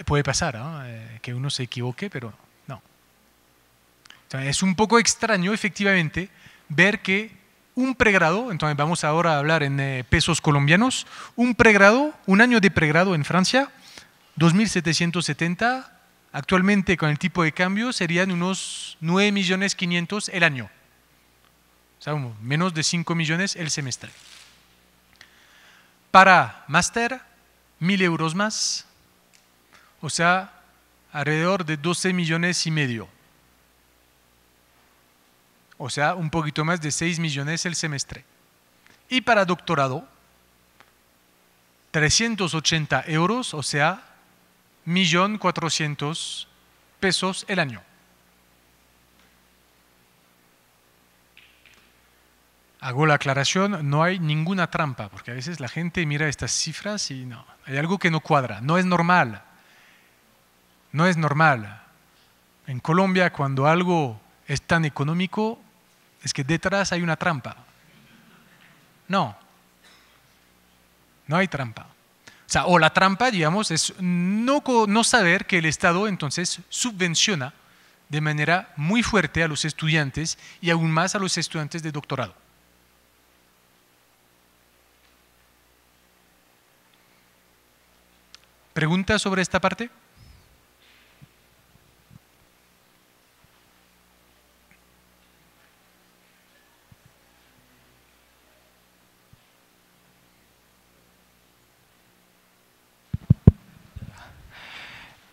Puede pasar eh, que uno se equivoque, pero no. es un poco extraño, efectivamente, ver que un pregrado, entonces vamos ahora a hablar en eh, pesos colombianos, un pregrado, un año de pregrado en Francia, 2.770, actualmente con el tipo de cambio serían unos 9.500.000 el año. O sea, menos de 5 millones el semestre. Para máster, 1.000 euros más, o sea, alrededor de 12 millones y medio. O sea, un poquito más de 6 millones el semestre. Y para doctorado, 380 euros, o sea, 1.400.000 pesos el año. Hago la aclaración, no hay ninguna trampa, porque a veces la gente mira estas cifras y no, hay algo que no cuadra, no es normal. No es normal. En Colombia, cuando algo es tan económico, es que detrás hay una trampa. No, no hay trampa. O, sea, o la trampa, digamos, es no, no saber que el Estado entonces subvenciona de manera muy fuerte a los estudiantes y aún más a los estudiantes de doctorado. ¿Pregunta sobre esta parte?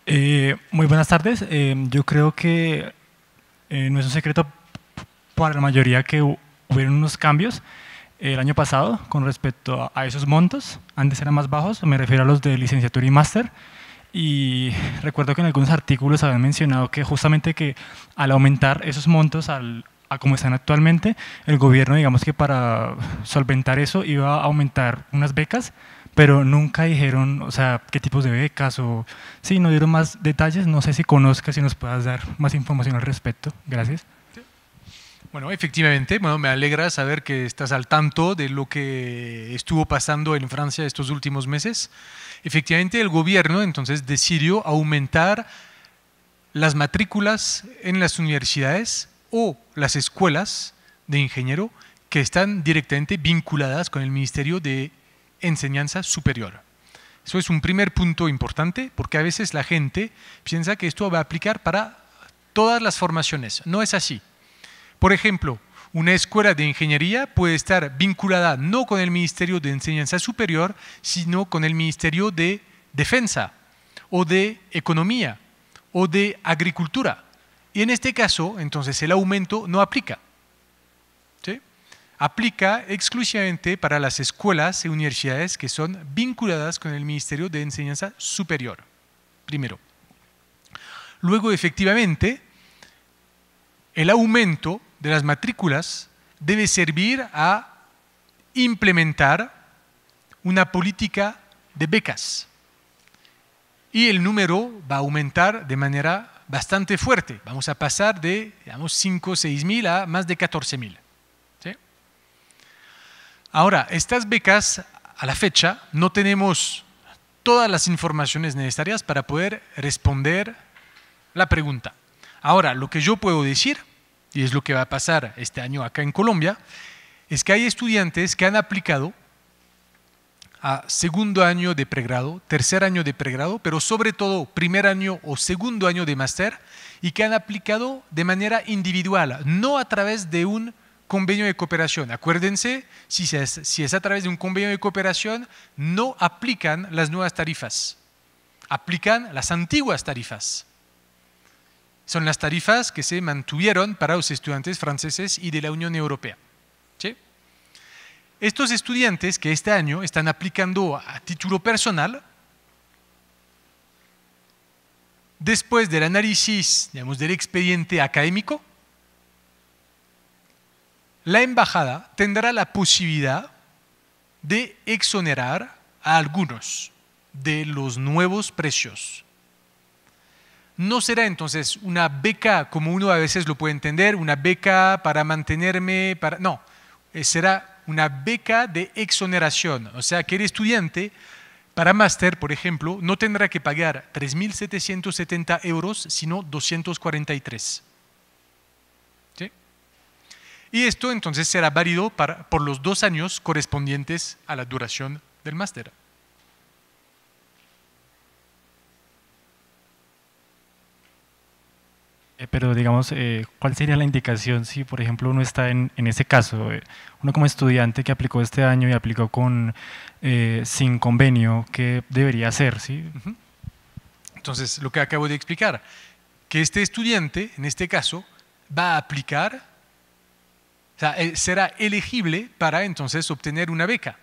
Eh, muy buenas tardes. Eh, yo creo que eh, no es un secreto para la mayoría que hubieron unos cambios el año pasado con respecto a esos montos. Antes eran más bajos, me refiero a los de licenciatura y máster. Y recuerdo que en algunos artículos habían mencionado que justamente que al aumentar esos montos al, a como están actualmente, el gobierno, digamos que para solventar eso, iba a aumentar unas becas pero nunca dijeron, o sea, qué tipos de becas o sí, no dieron más detalles. No sé si conozcas, si nos puedas dar más información al respecto. Gracias. Bueno, efectivamente, bueno, me alegra saber que estás al tanto de lo que estuvo pasando en Francia estos últimos meses. Efectivamente, el gobierno entonces decidió aumentar las matrículas en las universidades o las escuelas de ingeniero que están directamente vinculadas con el Ministerio de enseñanza superior. Eso es un primer punto importante porque a veces la gente piensa que esto va a aplicar para todas las formaciones. No es así. Por ejemplo, una escuela de ingeniería puede estar vinculada no con el Ministerio de Enseñanza Superior, sino con el Ministerio de Defensa o de Economía o de Agricultura. Y en este caso, entonces, el aumento no aplica aplica exclusivamente para las escuelas y universidades que son vinculadas con el Ministerio de Enseñanza Superior, primero. Luego, efectivamente, el aumento de las matrículas debe servir a implementar una política de becas. Y el número va a aumentar de manera bastante fuerte. Vamos a pasar de, digamos, 5 o 6 mil a más de 14 mil. Ahora, estas becas a la fecha no tenemos todas las informaciones necesarias para poder responder la pregunta. Ahora, lo que yo puedo decir, y es lo que va a pasar este año acá en Colombia, es que hay estudiantes que han aplicado a segundo año de pregrado, tercer año de pregrado, pero sobre todo primer año o segundo año de máster, y que han aplicado de manera individual, no a través de un convenio de cooperación. Acuérdense, si, es a través de un convenio de cooperación, no aplican las nuevas tarifas, aplican las antiguas tarifas. Son las tarifas que se mantuvieron para los estudiantes franceses y de la Unión Europea. Estos estudiantes que este año están aplicando a título personal, después del análisis del expediente académico, la embajada tendrá la posibilidad de exonerar a algunos de los nuevos precios. No será entonces una beca, como uno a veces lo puede entender, una beca para mantenerme, para... No, eh, será una beca de exoneración. O sea, que el estudiante para máster, por ejemplo, no tendrá que pagar 3.770 euros, sino 243. Y esto entonces será válido para, por los dos años correspondientes a la duración del máster. Eh, pero digamos, eh, ¿cuál sería la indicación si, por ejemplo, uno está en, en ese caso? Eh, uno como estudiante que aplicó este año y aplicó con, sin convenio, ¿qué debería hacer? ¿sí? Entonces, lo que acabo de explicar, que este estudiante, en este caso, va a aplicar o sea, será elegible para entonces obtener una beca.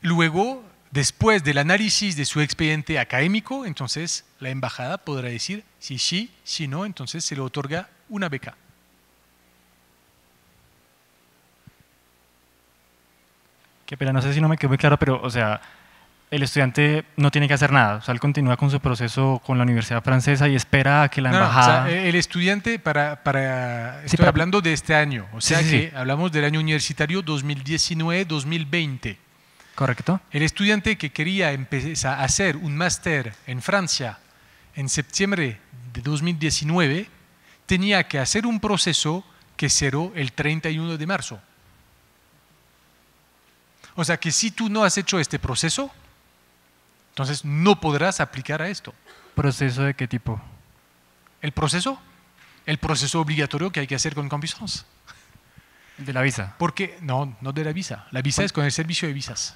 Luego, después del análisis de su expediente académico, entonces la embajada podrá decir si sí, si no, entonces se le otorga una beca. Qué pena, no sé si no me quedó muy claro, pero, o sea, el estudiante no tiene que hacer nada, o sea, él continúa con su proceso con la Universidad Francesa y espera a que la embajada... o sea, el estudiante, para, para estoy sí, hablando de este año, o sea que hablamos del año universitario 2019-2020. Correcto. El estudiante que quería empezar a hacer un máster en Francia en septiembre de 2019 tenía que hacer un proceso que cerró el 31 de marzo. O sea que si tú no has hecho este proceso, entonces no podrás aplicar a esto. ¿Proceso de qué tipo? El proceso, el proceso obligatorio que hay que hacer con Campus France, De la visa. Porque, no, no de la visa. La visa es con el servicio de visas.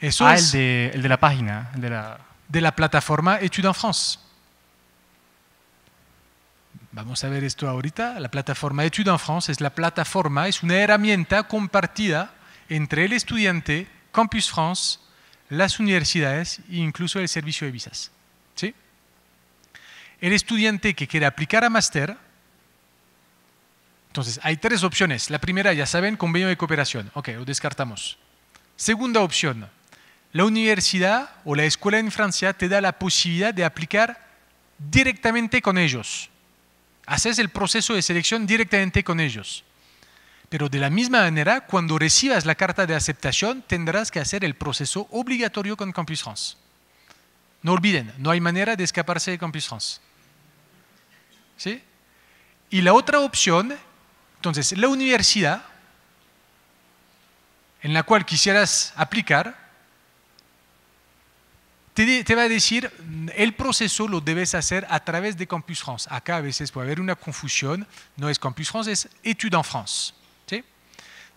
Eso ah, es el de, la página, de la... plataforma Études en France. Vamos a ver esto ahorita. La plataforma Études en France es la plataforma, es una herramienta compartida entre el estudiante, Campus France las universidades e incluso el servicio de visas. ¿sí? El estudiante que quiere aplicar a máster, entonces hay tres opciones. La primera, ya saben, convenio de cooperación. Ok, lo descartamos. Segunda opción, la universidad o la escuela en Francia te da la posibilidad de aplicar directamente con ellos. Haces el proceso de selección directamente con ellos. Pero de la misma manera, cuando recibas la carta de aceptación, tendrás que hacer el proceso obligatorio con Campus France. No olviden, no hay manera de escaparse de Campus France. Y la otra opción, entonces, la universidad en la cual quisieras aplicar, te, va a decir, el proceso lo debes hacer a través de Campus France. Acá a veces puede haber una confusión, no es Campus France, es Études en France.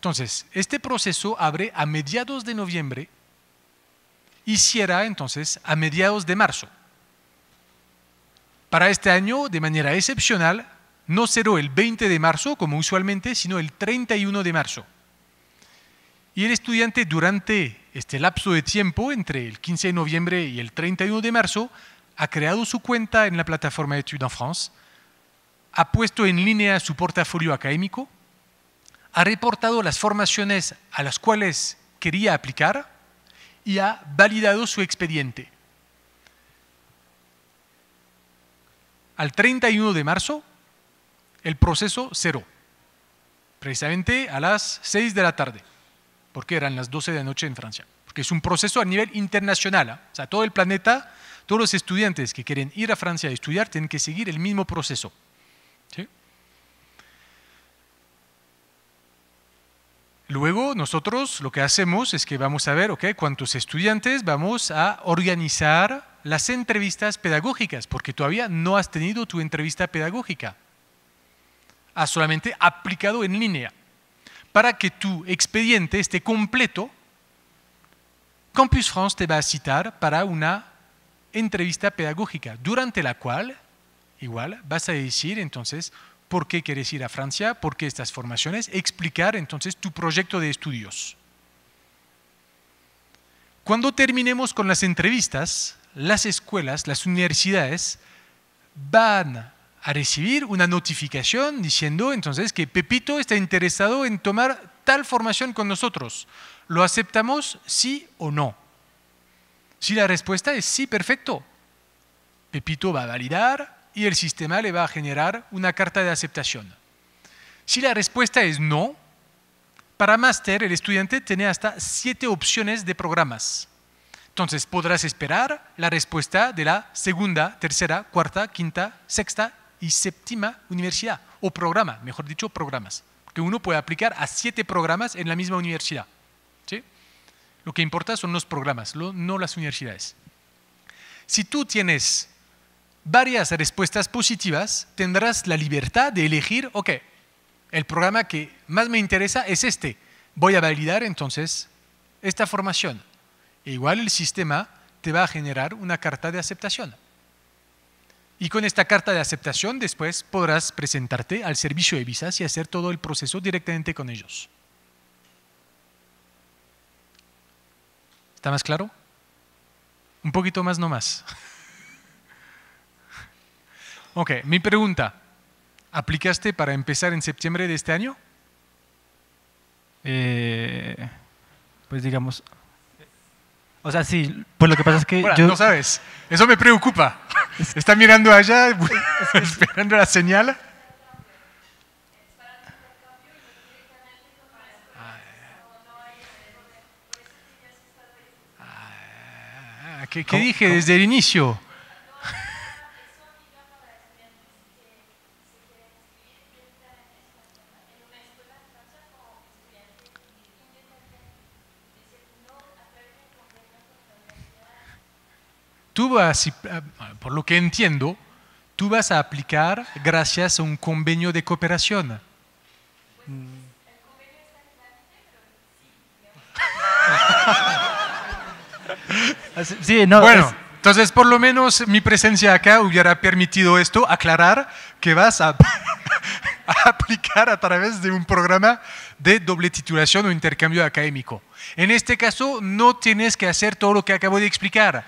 Entonces, este proceso abre a mediados de noviembre y cierra entonces a mediados de marzo. Para este año, de manera excepcional, no cerró el 20 de marzo, como usualmente, sino el 31 de marzo. Y el estudiante durante este lapso de tiempo, entre el 15 de noviembre y el 31 de marzo, ha creado su cuenta en la plataforma estudio en France, ha puesto en línea su portafolio académico, ha reportado las formaciones a las cuales quería aplicar y ha validado su expediente. Al 31 de marzo, el proceso cerró, precisamente a las 6 de la tarde, porque eran las 12 de la noche en Francia, porque es un proceso a nivel internacional, ¿ah? o sea, todo el planeta, todos los estudiantes que quieren ir a Francia a estudiar tienen que seguir el mismo proceso. ¿sí? Luego nosotros lo que hacemos es que vamos a ver, cuántos estudiantes vamos a organizar las entrevistas pedagógicas, porque todavía no has tenido tu entrevista pedagógica. Has solamente aplicado en línea. Para que tu expediente esté completo, Campus France te va a citar para una entrevista pedagógica, durante la cual, igual, vas a decir entonces por qué quieres ir a Francia, por qué estas formaciones, explicar entonces tu proyecto de estudios. Cuando terminemos con las entrevistas, las escuelas, las universidades van a recibir una notificación diciendo entonces que Pepito está interesado en tomar tal formación con nosotros. ¿Lo aceptamos sí o no? Si la respuesta es sí, perfecto. Pepito va a validar, y el sistema le va a generar una carta de aceptación. Si la respuesta es no, para máster el estudiante tiene hasta siete opciones de programas. Entonces podrás esperar la respuesta de la segunda, tercera, cuarta, quinta, sexta y séptima universidad, o programa, mejor dicho, programas, que uno puede aplicar a siete programas en la misma universidad. Lo que importa son los programas, no las universidades. Si tú tienes varias respuestas positivas, tendrás la libertad de elegir, ok, el programa que más me interesa es este. Voy a validar entonces esta formación. E igual el sistema te va a generar una carta de aceptación. Y con esta carta de aceptación después podrás presentarte al servicio de visas y hacer todo el proceso directamente con ellos. ¿Está más claro? Un poquito más, no más. [LAUGHS] Ok, mi pregunta, ¿aplicaste para empezar en septiembre de este año? Eh, pues digamos... O sea, sí, pues lo que pasa es que... No sabes, eso me preocupa. Está mirando allá, [LAUGHS] esperando la señal. Ah, eh, ah, ¿Qué, qué dije desde el inicio? Tú vas, ah, por lo que entiendo, tú vas a aplicar gracias a un convenio de cooperación. Mm. [LAUGHS] Sí, no, bueno, entonces por lo menos mi presencia acá hubiera permitido esto, aclarar que vas [LAUGHS] a, aplicar a través de un programa de doble titulación o intercambio académico. En este caso no tienes que hacer todo lo que acabo de explicar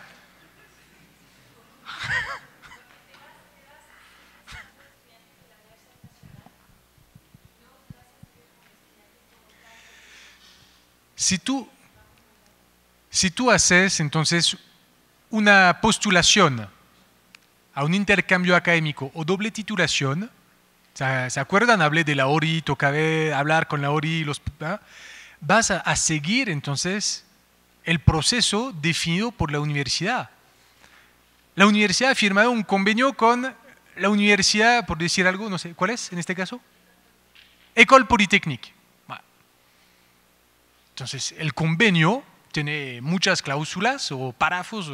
Si tú, si tú haces entonces una postulación a un intercambio académico o doble titulación, ¿se acuerdan? Hablé de la ORI, tocabé hablar con la ORI, los, vas a, seguir entonces el proceso definido por la universidad. La universidad ha firmado un convenio con la universidad, por decir algo, no sé, ¿cuál es en este caso? Ecole Polytechnique. Entonces, el convenio tiene muchas cláusulas o párrafos.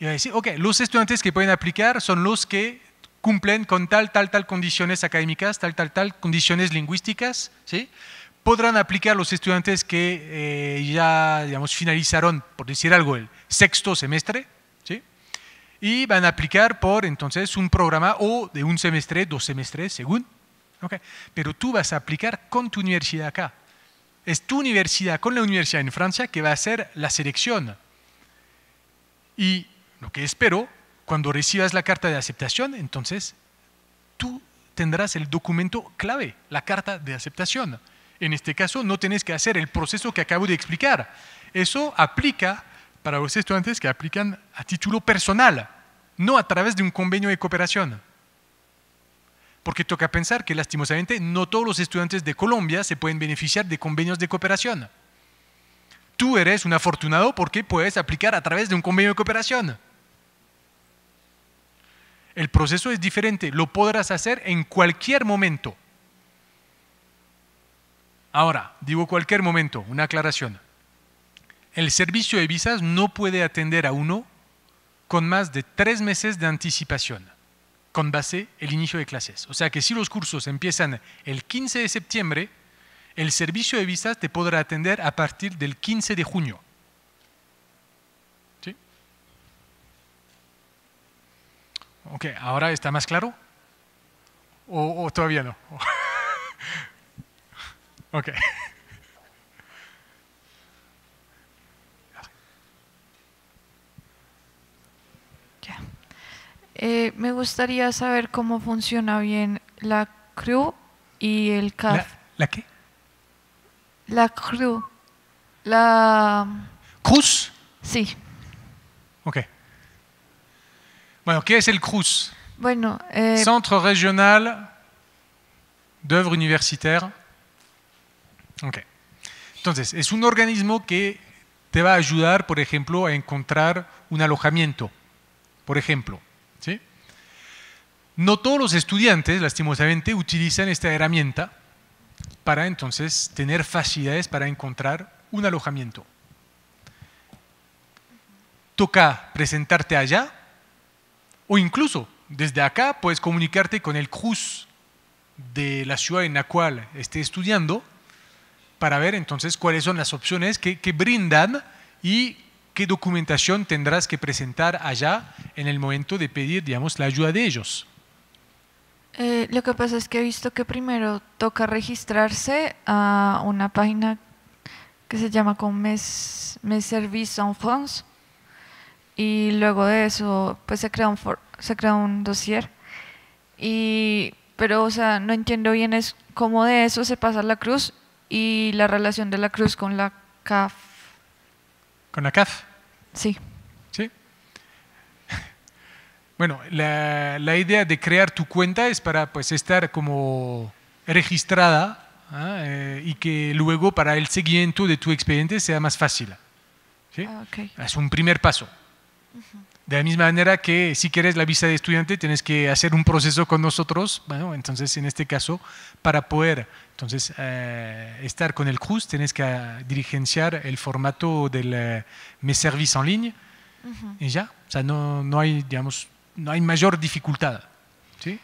y va a decir, ok, los estudiantes que pueden aplicar son los que cumplen con tal, tal, tal condiciones académicas, tal, tal, tal condiciones lingüísticas, ¿sí? podrán aplicar los estudiantes que eh, ya digamos, finalizaron, por decir algo, el sexto semestre, ¿sí? y van a aplicar por entonces un programa o de un semestre, dos semestres, según. Okay. Pero tú vas a aplicar con tu universidad acá es tu universidad con la universidad en Francia que va a hacer la selección. Y lo que espero, cuando recibas la carta de aceptación, entonces tú tendrás el documento clave, la carta de aceptación. En este caso no tenés que hacer el proceso que acabo de explicar. Eso aplica para los estudiantes que aplican a título personal, no a través de un convenio de cooperación porque toca pensar que lastimosamente no todos los estudiantes de Colombia se pueden beneficiar de convenios de cooperación. Tú eres un afortunado porque puedes aplicar a través de un convenio de cooperación. El proceso es diferente, lo podrás hacer en cualquier momento. Ahora, digo cualquier momento, una aclaración. El servicio de visas no puede atender a uno con más de tres meses de anticipación con base el inicio de clases. O sea que si los cursos empiezan el 15 de septiembre, el servicio de visas te podrá atender a partir del 15 de junio. ¿Sí? Ok, ¿ahora está más claro? ¿O, o todavía no? [LAUGHS] ok. Eh, me gustaría saber cómo funciona bien la CRU y el CAF. ¿La, qué? La CRU. La... ¿Cruz? Sí. Ok. Bueno, ¿qué es el CRUS? Bueno, eh... Centro Regional de Obras Universitarias. Ok. Entonces, es un organismo que te va a ayudar, por ejemplo, a encontrar un alojamiento. Por ejemplo, no todos los estudiantes, lastimosamente, utilizan esta herramienta para entonces tener facilidades para encontrar un alojamiento. Toca presentarte allá o incluso desde acá puedes comunicarte con el cruz de la ciudad en la cual esté estudiando para ver entonces cuáles son las opciones que brindan y qué documentación tendrás que presentar allá en el momento de pedir, digamos, la ayuda de ellos. Eh, lo que pasa es que he visto que primero toca registrarse a una página que se llama con Mes, Service en France y luego de eso pues se crea un, se crea un dossier y pero o sea no entiendo bien es cómo de eso se pasa la cruz y la relación de la cruz con la CAF ¿Con la CAF? Sí. [LAUGHS] Bueno, la, idea de crear tu cuenta es para pues, estar como registrada ¿ah? eh, y que luego para el seguimiento de tu expediente sea más fácil. ¿Sí? Ah, es un primer paso. De la misma manera que si quieres la visa de estudiante tienes que hacer un proceso con nosotros, entonces en este caso, para poder entonces, eh, estar con el CRUZ, tenés que eh, dirigenciar el formato del eh, mes en línea y ya. O sea, no, hay, digamos, no hay mayor dificultad. ¿sí?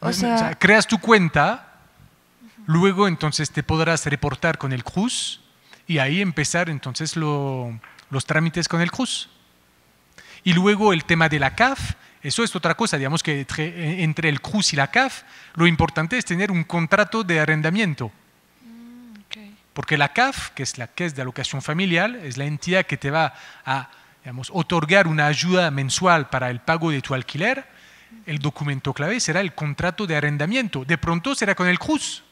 O sea, creas tu cuenta, luego entonces te podrás reportar con el CRUZ. y ahí empezar entonces los trámites con el CRUS. Y luego el tema de la CAF, eso es otra cosa, digamos que entre, eh, el CRUS y la CAF lo importante es tener un contrato de arrendamiento. Mm, Porque la CAF, que es la Caisse de Alocación Familiar, es la entidad que te va a digamos, otorgar una ayuda mensual para el pago de tu alquiler, el documento clave será el contrato de arrendamiento. De pronto será con el Cruz,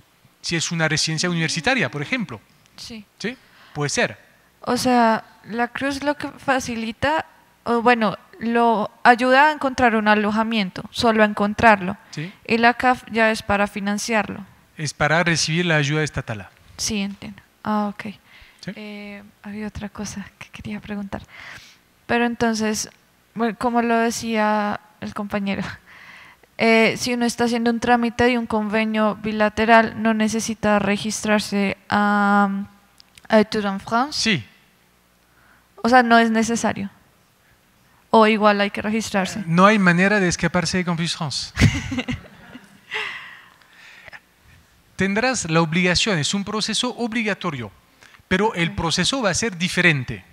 si es una residencia mm. universitaria, por ejemplo. Sí. ¿Sí? Puede ser. O sea, la Cruz lo que facilita, o bueno, lo ayuda a encontrar un alojamiento, solo a encontrarlo. Y la CAF ya es para financiarlo. Es para recibir la ayuda estatal. Sí, entiendo. Ah, ok. Eh, había otra cosa que quería preguntar. Pero entonces, como lo decía el compañero, [LAUGHS] eh, si uno está haciendo un trámite de un convenio bilateral, no necesita registrarse a, a en France. Sí. O sea, no es necesario o igual hay que registrarse. No hay manera de escaparse de Campus France. Tendrás la obligación, es un proceso obligatorio, pero el proceso va a ser diferente.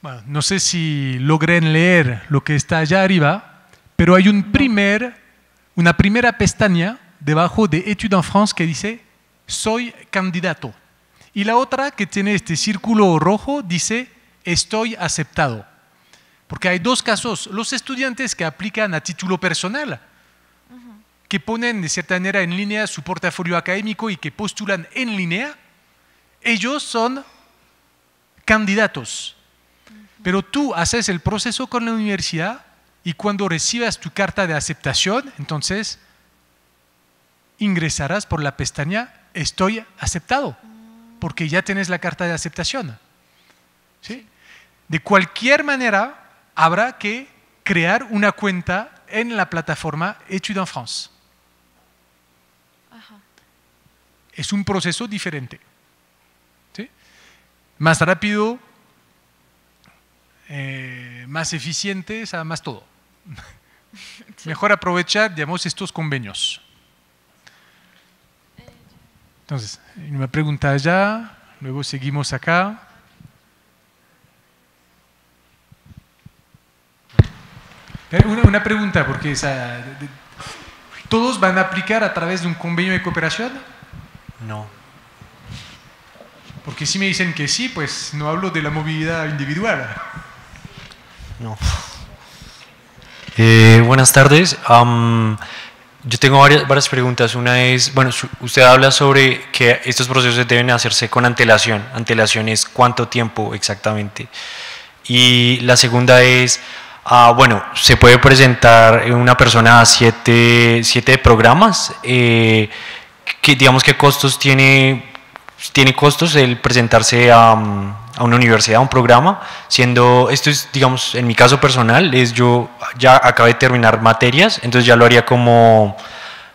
Bueno, no sé si logren leer lo que está allá arriba, pero hay un primer, una primera pestaña debajo de Études en France que dice soy candidato. Y la otra que tiene este círculo rojo dice, estoy aceptado. Porque hay dos casos, los estudiantes que aplican a título personal, que ponen de cierta manera en línea su portafolio académico y que postulan en línea, ellos son candidatos. Pero tú haces el proceso con la universidad y cuando recibas tu carta de aceptación, entonces ingresarás por la pestaña estoy aceptado, porque ya tienes la carta de aceptación. ¿Sí? De cualquier manera, habrá que crear una cuenta en la plataforma Etude en France. Es un proceso diferente. Más rápido, eh, más eficiente, más todo. [LAUGHS] Mejor aprovechar, estos convenios. Entonces, una pregunta allá, luego seguimos acá. Una, pregunta, porque ¿todos van a aplicar a través de un convenio de cooperación? No. Porque si me dicen que sí, pues no hablo de la movilidad individual. No. Eh, buenas tardes. Yo tengo varias, varias, preguntas. Una es, bueno, usted habla sobre que estos procesos deben hacerse con antelación. Antelación es cuánto tiempo exactamente. Y la segunda es, ah, bueno, se puede presentar una persona a siete, programas. Eh, que, digamos, ¿qué costos tiene, tiene costos el presentarse a, mm, a una universidad, a un programa, siendo, esto es, digamos, en mi caso personal, es yo ya acabé de terminar materias, entonces ya lo haría como,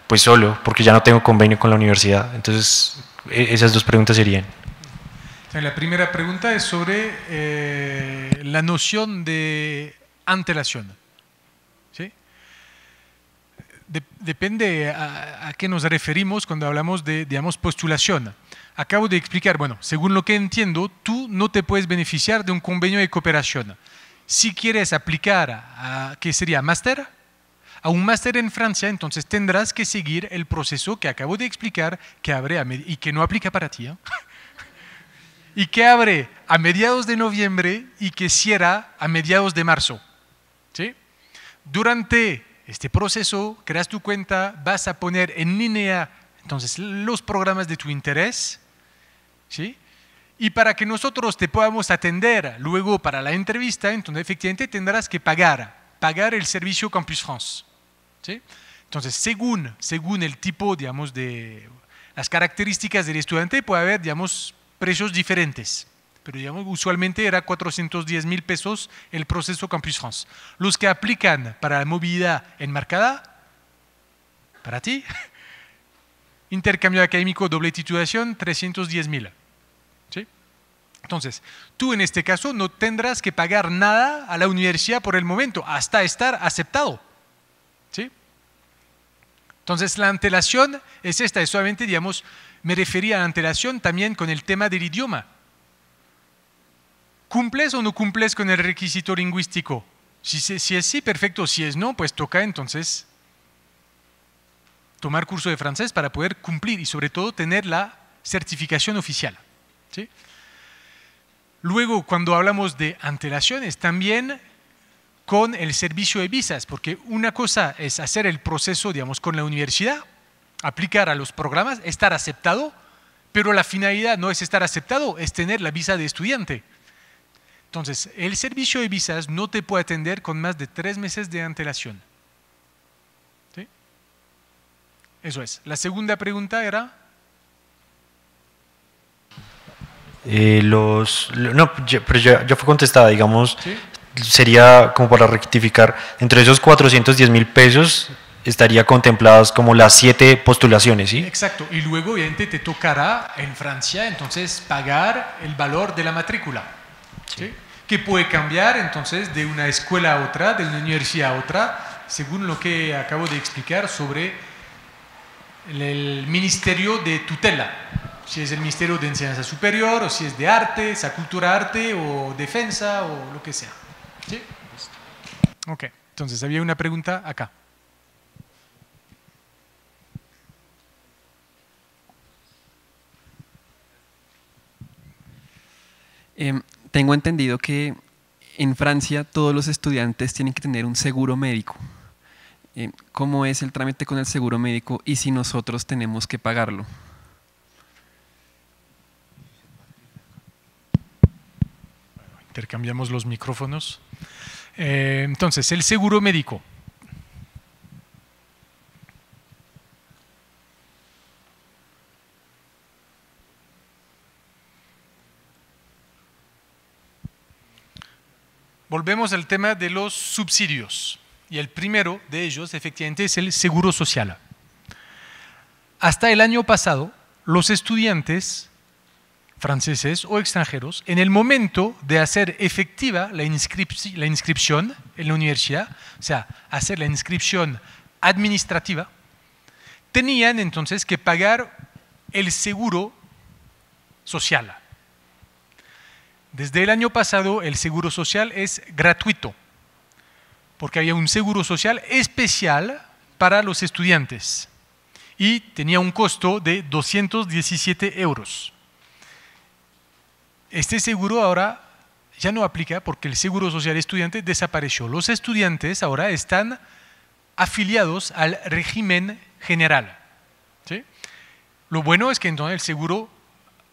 pues solo, porque ya no tengo convenio con la universidad. Entonces, e, esas dos preguntas serían. La primera pregunta es sobre eh, la noción de antelación. depende a, qué nos referimos cuando hablamos de, digamos, postulación acabo de explicar, bueno, según lo que entiendo, tú no te puedes beneficiar de un convenio de cooperación. Si quieres aplicar a, ¿qué sería? ¿Máster? A un máster en Francia, entonces tendrás que seguir el proceso que acabo de explicar, que abre y que no aplica para ti, ¿eh? [LAUGHS] y que abre a mediados de noviembre y que cierra a mediados de marzo. ¿Sí? Durante este proceso, creas tu cuenta, vas a poner en línea entonces los programas de tu interés, ¿sí? Y para que nosotros te podamos atender luego para la entrevista, entonces efectivamente tendrás que pagar, pagar el servicio Campus France. ¿sí? Entonces, según, según el tipo, digamos, de las características del estudiante, puede haber, digamos, precios diferentes. Pero, digamos, usualmente era 410 mil pesos el proceso Campus France. Los que aplican para la movilidad enmarcada, para ti, intercambio académico, doble titulación, 310 mil. ¿Sí? Entonces, tú en este caso no tendrás que pagar nada a la universidad por el momento, hasta estar aceptado. ¿Sí? Entonces, la antelación es esta, es solamente, digamos, me refería a la antelación también con el tema del idioma. ¿Cumples o no cumples con el requisito lingüístico? Si, si es sí, perfecto. Si es no, pues toca entonces tomar curso de francés para poder cumplir y sobre todo tener la certificación oficial. Luego, cuando hablamos de antelaciones, también con el servicio de visas, porque una cosa es hacer el proceso, digamos, con la universidad, aplicar a los programas, estar aceptado, pero la finalidad no es estar aceptado, es tener la visa de estudiante. Entonces, el servicio de visas no te puede atender con más de tres meses de antelación. Eso es. La segunda pregunta era... Eh, los, no, pero ya, fue contestada, digamos, sería como para rectificar, entre esos 410 mil pesos estaría contempladas como las siete postulaciones, ¿sí? Exacto, y luego obviamente te tocará en Francia entonces pagar el valor de la matrícula, ¿sí? que puede cambiar entonces de una escuela a otra, de una universidad a otra, según lo que acabo de explicar sobre el ministerio de tutela, si es el Ministerio de Enseñanza Superior o si es de arte, esa cultura arte o defensa o lo que sea. ¿Sí? Ok, entonces había una pregunta acá. Em, tengo entendido que en Francia todos los estudiantes tienen que tener un seguro médico. Eh, cómo es el trámite con el seguro médico y si nosotros tenemos que pagarlo. Intercambiamos los micrófonos. Eh, entonces, el seguro médico. Volvemos al tema de los subsidios. Y el primero de ellos, efectivamente, es el seguro social. Hasta el año pasado, los estudiantes franceses o extranjeros, en el momento de hacer efectiva la, inscripción en la universidad, o sea, hacer la inscripción administrativa, tenían entonces que pagar el seguro social. Desde el año pasado el seguro social es gratuito porque había un seguro social especial para los estudiantes y tenía un costo de 217 euros. Este seguro ahora ya no aplica porque el seguro social estudiante desapareció. Los estudiantes ahora están afiliados al régimen general. Lo bueno es que entonces el seguro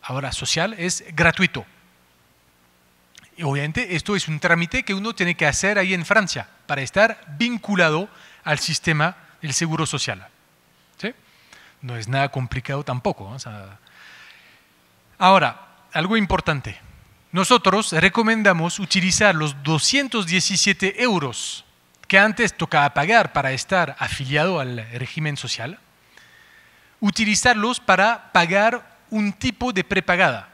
ahora social es gratuito obviamente esto es un trámite que uno tiene que hacer ahí en Francia para estar vinculado al sistema del seguro social. No es nada complicado tampoco. ahora, algo importante. Nosotros recomendamos utilizar los 217 euros que antes tocaba pagar para estar afiliado al régimen social, utilizarlos para pagar un tipo de prepagada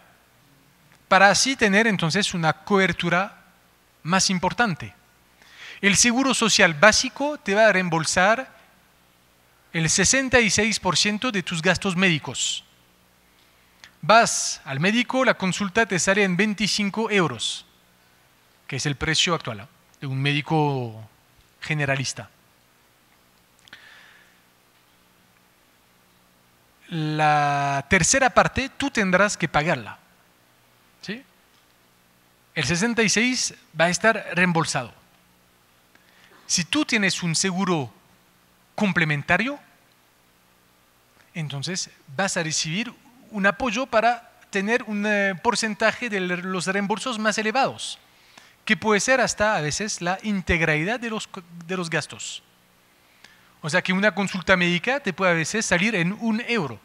para así tener entonces una cobertura más importante. El seguro social básico te va a reembolsar el 66% de tus gastos médicos. Vas al médico, la consulta te sale en 25 euros, que es el precio actual ¿eh? de un médico generalista. La tercera parte tú tendrás que pagarla el 66 va a estar reembolsado. Si tú tienes un seguro complementario, entonces vas a recibir un apoyo para tener un eh, porcentaje de los reembolsos más elevados, que puede ser hasta a veces la integralidad de los, gastos. O sea que una consulta médica te puede a veces salir en un euro.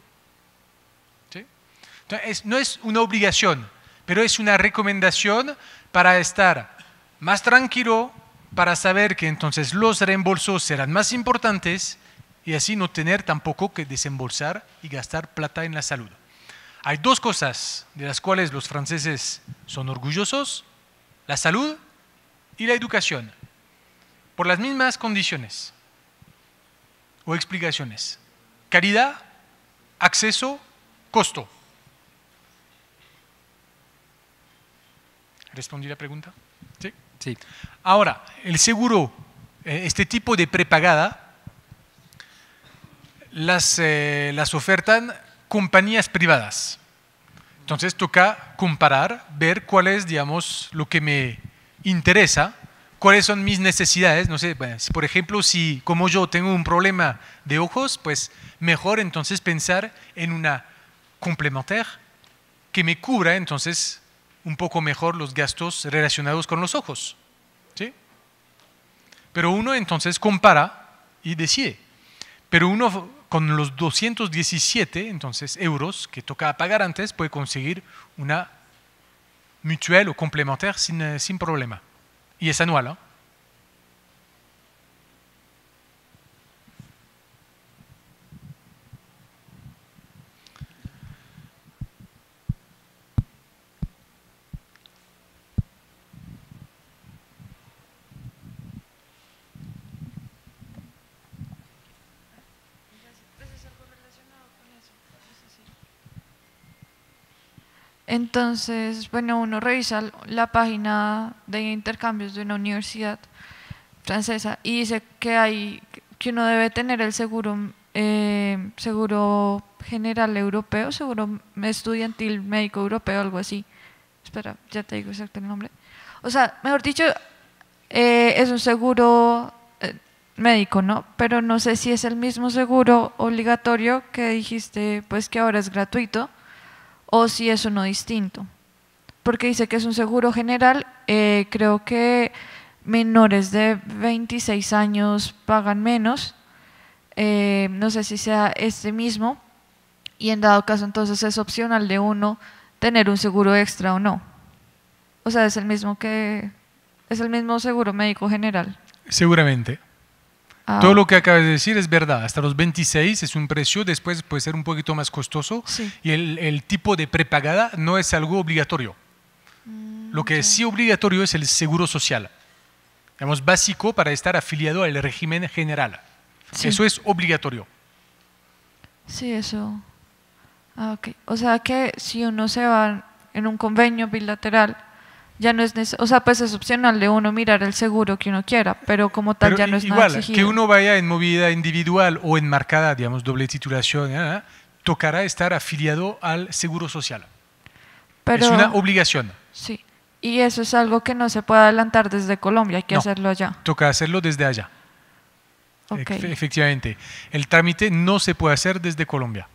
no es una obligación, pero es una recomendación para estar más tranquilo, para saber que entonces los reembolsos serán más importantes y así no tener tampoco que desembolsar y gastar plata en la salud. Hay dos cosas de las cuales los franceses son orgullosos, la salud y la educación, por las mismas condiciones o explicaciones. Calidad, acceso, costo. ¿Respondí la pregunta? Sí. sí. Ahora, el seguro, eh, este tipo de prepagada, las, eh, las ofertan compañías privadas. Entonces toca comparar, ver cuál es, digamos, lo que me interesa, cuáles son mis necesidades. No sé, por ejemplo, si como yo tengo un problema de ojos, pues mejor entonces pensar en una complementaria que me cubra entonces un poco mejor los gastos relacionados con los ojos. ¿sí? Pero uno entonces compara y decide. Pero uno con los 217 entonces, euros que toca pagar antes puede conseguir una mutual o complementar eh, sin, problema. Y es anual. Entonces, bueno, uno revisa la página de intercambios de una universidad francesa y dice que hay que uno debe tener el seguro eh, seguro general europeo, seguro estudiantil médico europeo, algo así. Espera, ya te digo exacto el nombre. O sea, mejor dicho, eh, es un seguro eh, médico, ¿no? Pero no sé si es el mismo seguro obligatorio que dijiste, pues que ahora es gratuito o si es uno distinto. Porque dice que es un seguro general, eh, creo que menores de 26 años pagan menos, eh, no sé si sea este mismo, y en dado caso entonces es opcional de uno tener un seguro extra o no. O sea, es el mismo que es el mismo seguro médico general. Seguramente. Ah. Todo lo que acabas de decir es verdad. Hasta los 26 es un precio, después puede ser un poquito más costoso. Y el, tipo de prepagada no es algo obligatorio. Mm, lo que sí es sí obligatorio es el seguro social. Digamos, básico para estar afiliado al régimen general. Eso es obligatorio. Sí, eso. Ah, O sea que si uno se va en un convenio bilateral ya no es o sea, pues es opcional de uno mirar el seguro que uno quiera, pero como tal ya no es igual, nada que uno vaya en movida individual o en enmarcada, digamos, doble titulación, ¿eh? tocará estar afiliado al seguro social. Pero, es una obligación. Sí, y eso es algo que no se puede adelantar desde Colombia, hay que hacerlo allá. Toca hacerlo desde allá. Okay. Efectivamente, el trámite no se puede hacer desde Colombia.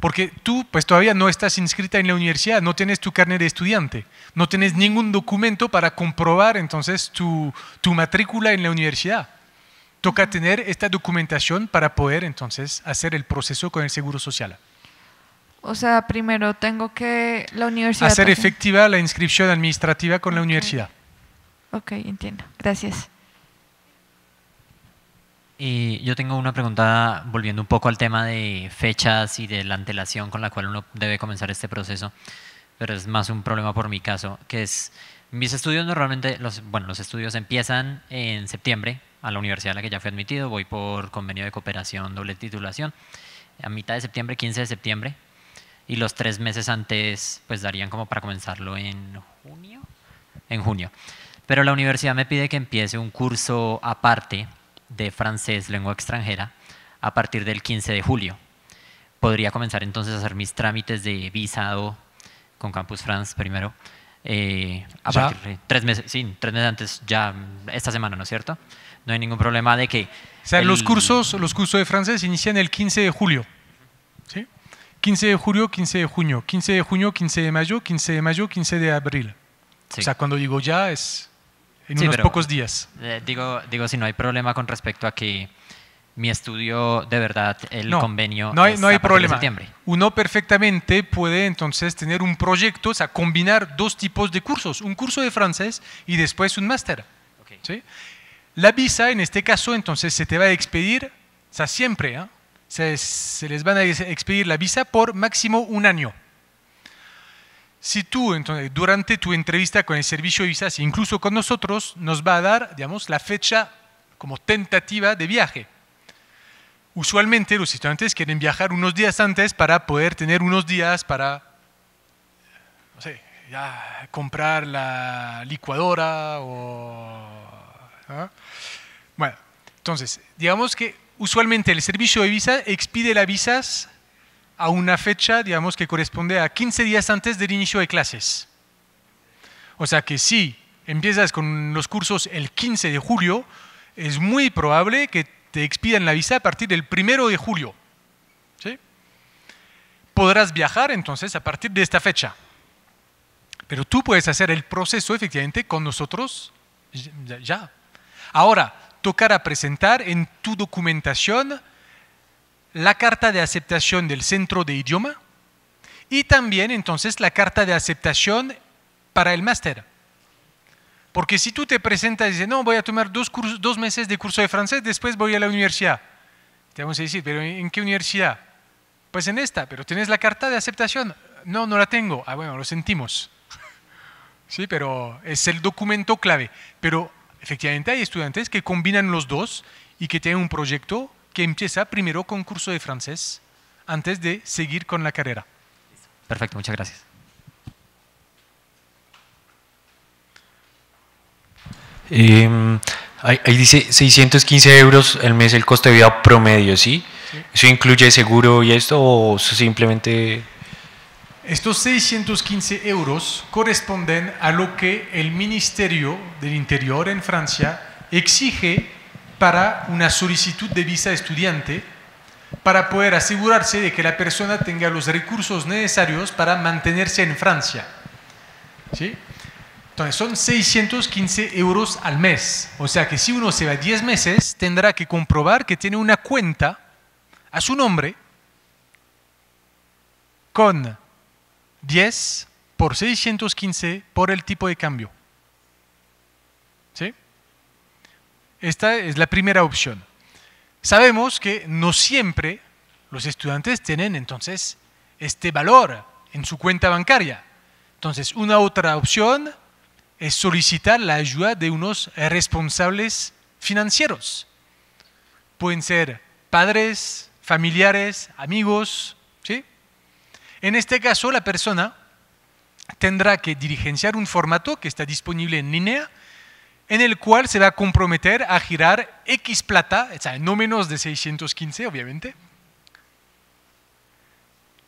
Porque tú, pues todavía no estás inscrita en la universidad, no tienes tu carnet de estudiante, no tienes ningún documento para comprobar entonces tu, matrícula en la universidad. Toca tener esta documentación para poder entonces hacer el proceso con el Seguro Social. O sea, primero tengo que la universidad... Hacer efectiva la inscripción administrativa con la universidad. Ok, entiendo. Gracias. Y yo tengo una pregunta volviendo un poco al tema de fechas y de la antelación con la cual uno debe comenzar este proceso, pero es más un problema por mi caso, que es, mis estudios normalmente, los, bueno, los estudios empiezan en septiembre a la universidad a la que ya fui admitido, voy por convenio de cooperación, doble titulación, a mitad de septiembre, 15 de septiembre, y los tres meses antes pues darían como para comenzarlo en junio, en junio. Pero la universidad me pide que empiece un curso aparte de francés, lengua extranjera, a partir del 15 de julio. Podría comenzar entonces a hacer mis trámites de visado con Campus France primero. Eh, a partir de tres meses, sí, tres meses antes, ya esta semana, ¿no es cierto? No hay ningún problema de que... O sea, los, cursos, los cursos de francés inician el 15 de julio. ¿sí? 15 de julio, 15 de junio, 15 de junio, 15 de mayo, 15 de mayo, 15 de abril. O sea, cuando digo ya es en unos pocos días. Eh, digo, digo, si no hay problema con respecto a que mi estudio de verdad, el convenio. No hay, es no hay problema. Septiembre. Uno perfectamente puede entonces tener un proyecto, o sea, combinar dos tipos de cursos, un curso de francés y después un máster. La visa en este caso entonces se te va a expedir, o sea, siempre, ¿ah? se, se les van a expedir la visa por máximo un año. Si tú, durante tu entrevista con el servicio de visas, incluso con nosotros, nos va a dar, digamos, la fecha como tentativa de viaje. Usualmente los estudiantes quieren viajar unos días antes para poder tener unos días para, no sé, comprar la licuadora o... ¿ah? Bueno, entonces, digamos que usualmente el servicio de visas expide las visas a una fecha, digamos, que corresponde a 15 días antes del inicio de clases. O sea que si empiezas con los cursos el 15 de julio, es muy probable que te expidan la visa a partir del 1 de julio. ¿sí? Podrás viajar entonces a partir de esta fecha. Pero tú puedes hacer el proceso efectivamente con nosotros ya. Ahora, tocará presentar en tu documentación la carta de aceptación del centro de idioma y también entonces la carta de aceptación para el máster. Porque si tú te presentas y dices, no, voy a tomar dos, meses de curso de francés, después voy a la universidad. Te vamos a decir, pero ¿en qué universidad? Pues en esta, pero ¿tienes la carta de aceptación? No, no la tengo. Ah, bueno, lo sentimos. [LAUGHS] Sí, pero es el documento clave. Pero efectivamente hay estudiantes que combinan los dos y que tienen un proyecto que empieza primero con curso de francés antes de seguir con la carrera. Perfecto, muchas gracias. Em, ahí, dice 615 euros al mes el coste de vida promedio, ¿sí? ¿sí? ¿Eso incluye seguro y esto o simplemente...? Estos 615 euros corresponden a lo que el Ministerio del Interior en Francia exige para una solicitud de visa estudiante para poder asegurarse de que la persona tenga los recursos necesarios para mantenerse en Francia. Entonces son 615 euros al mes. O sea que si uno se va 10 meses, tendrá que comprobar que tiene una cuenta a su nombre con 10 por 615 por el tipo de cambio. Esta es la primera opción. Sabemos que no siempre los estudiantes tienen entonces este valor en su cuenta bancaria. Entonces, una otra opción es solicitar la ayuda de unos responsables financieros. Pueden ser padres, familiares, amigos, ¿sí? En este caso, la persona tendrá que dirigenciar un formato que está disponible en línea en el cual se va a comprometer a girar X plata, o sea, no menos de 615, obviamente,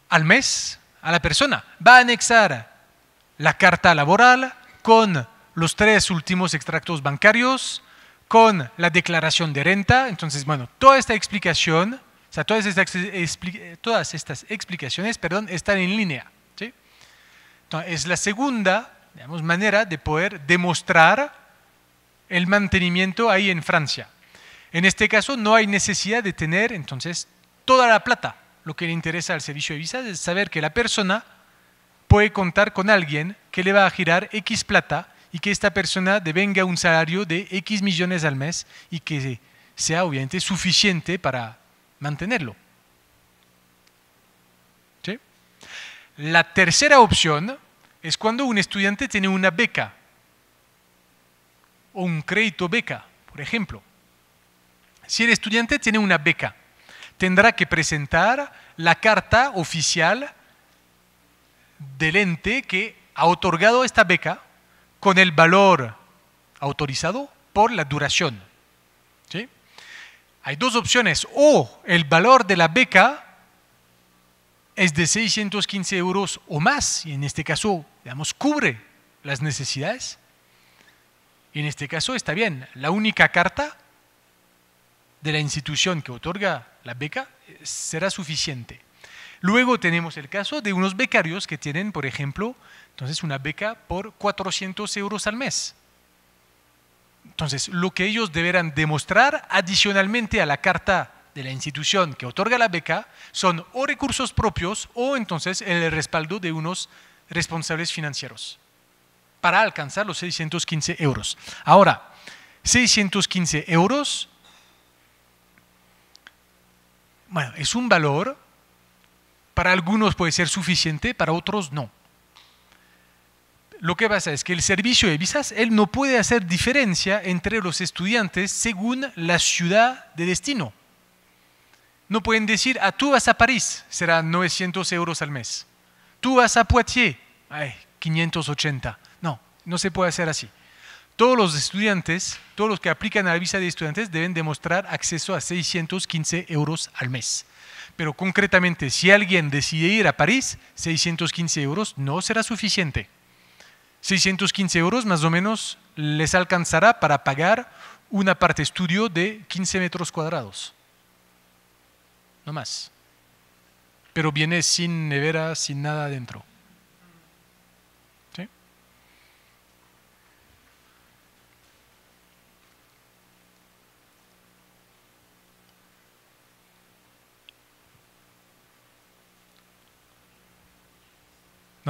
al mes a la persona. Va a anexar la carta laboral con los tres últimos extractos bancarios, con la declaración de renta. Entonces, bueno, toda esta explicación, o sea, todas estas, explicaciones, perdón, están en línea. ¿sí? Entonces, es la segunda manera de poder demostrar el mantenimiento ahí en Francia. En este caso no hay necesidad de tener entonces toda la plata. Lo que le interesa al servicio de visas es saber que la persona puede contar con alguien que le va a girar X plata y que esta persona devenga un salario de X millones al mes y que sea obviamente suficiente para mantenerlo. La tercera opción es cuando un estudiante tiene una beca o un crédito beca, por ejemplo. Si el estudiante tiene una beca, tendrá que presentar la carta oficial del ente que ha otorgado esta beca con el valor autorizado por la duración. Hay dos opciones. O el valor de la beca es de 615 euros o más, y en este caso, digamos, cubre las necesidades en este caso está bien, la única carta de la institución que otorga la beca eh, será suficiente. Luego tenemos el caso de unos becarios que tienen, por ejemplo, entonces una beca por 400 euros al mes. Entonces, lo que ellos deberán demostrar adicionalmente a la carta de la institución que otorga la beca son o recursos propios o entonces el respaldo de unos responsables financieros para alcanzar los 615 euros. Ahora, 615 euros, bueno, es un valor, para algunos puede ser suficiente, para otros no. Lo que pasa es que el servicio de visas, él no puede hacer diferencia entre los estudiantes según la ciudad de destino. No pueden decir, a ah, tú vas a París, será 900 euros al mes. Tú vas a Poitiers, ay, 580 no se puede hacer así. Todos los estudiantes, todos los que aplican a la visa de estudiantes deben demostrar acceso a 615 euros al mes. Pero concretamente, si alguien decide ir a París, 615 euros no será suficiente. 615 euros más o menos les alcanzará para pagar una parte estudio de 15 metros cuadrados. No más. Pero viene sin nevera, sin nada adentro.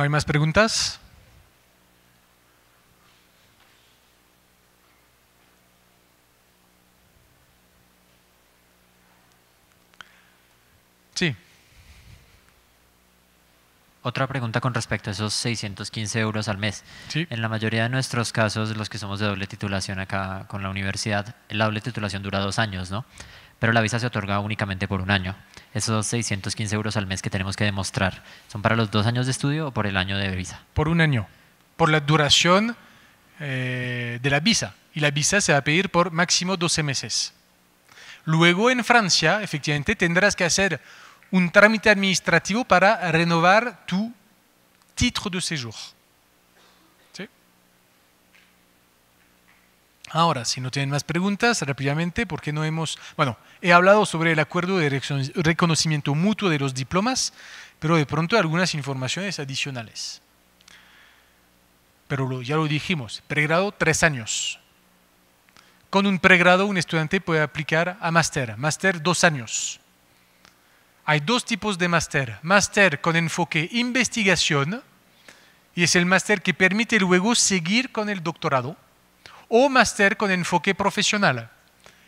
hay más preguntas? Sí. Otra pregunta con respecto a esos 615 euros al mes. En la mayoría de nuestros casos, los que somos de doble titulación acá con la universidad, la doble titulación dura dos años, ¿no? pero la visa se otorga únicamente por un año. Esos 615 euros al mes que tenemos que demostrar, ¿son para los dos años de estudio o por el año de visa? Por un año, por la duración eh, de la visa. Y la visa se va a pedir por máximo 12 meses. Luego en Francia, efectivamente, tendrás que hacer un trámite administrativo para renovar tu título de séjour. Ahora, si no tienen más preguntas, rápidamente, porque no hemos... Bueno, he hablado sobre el acuerdo de reconocimiento mutuo de los diplomas, pero de pronto algunas informaciones adicionales. Pero ya lo dijimos, pregrado tres años. Con un pregrado un estudiante puede aplicar a máster, máster dos años. Hay dos tipos de máster, máster con enfoque investigación, y es el máster que permite luego seguir con el doctorado o máster con enfoque profesional.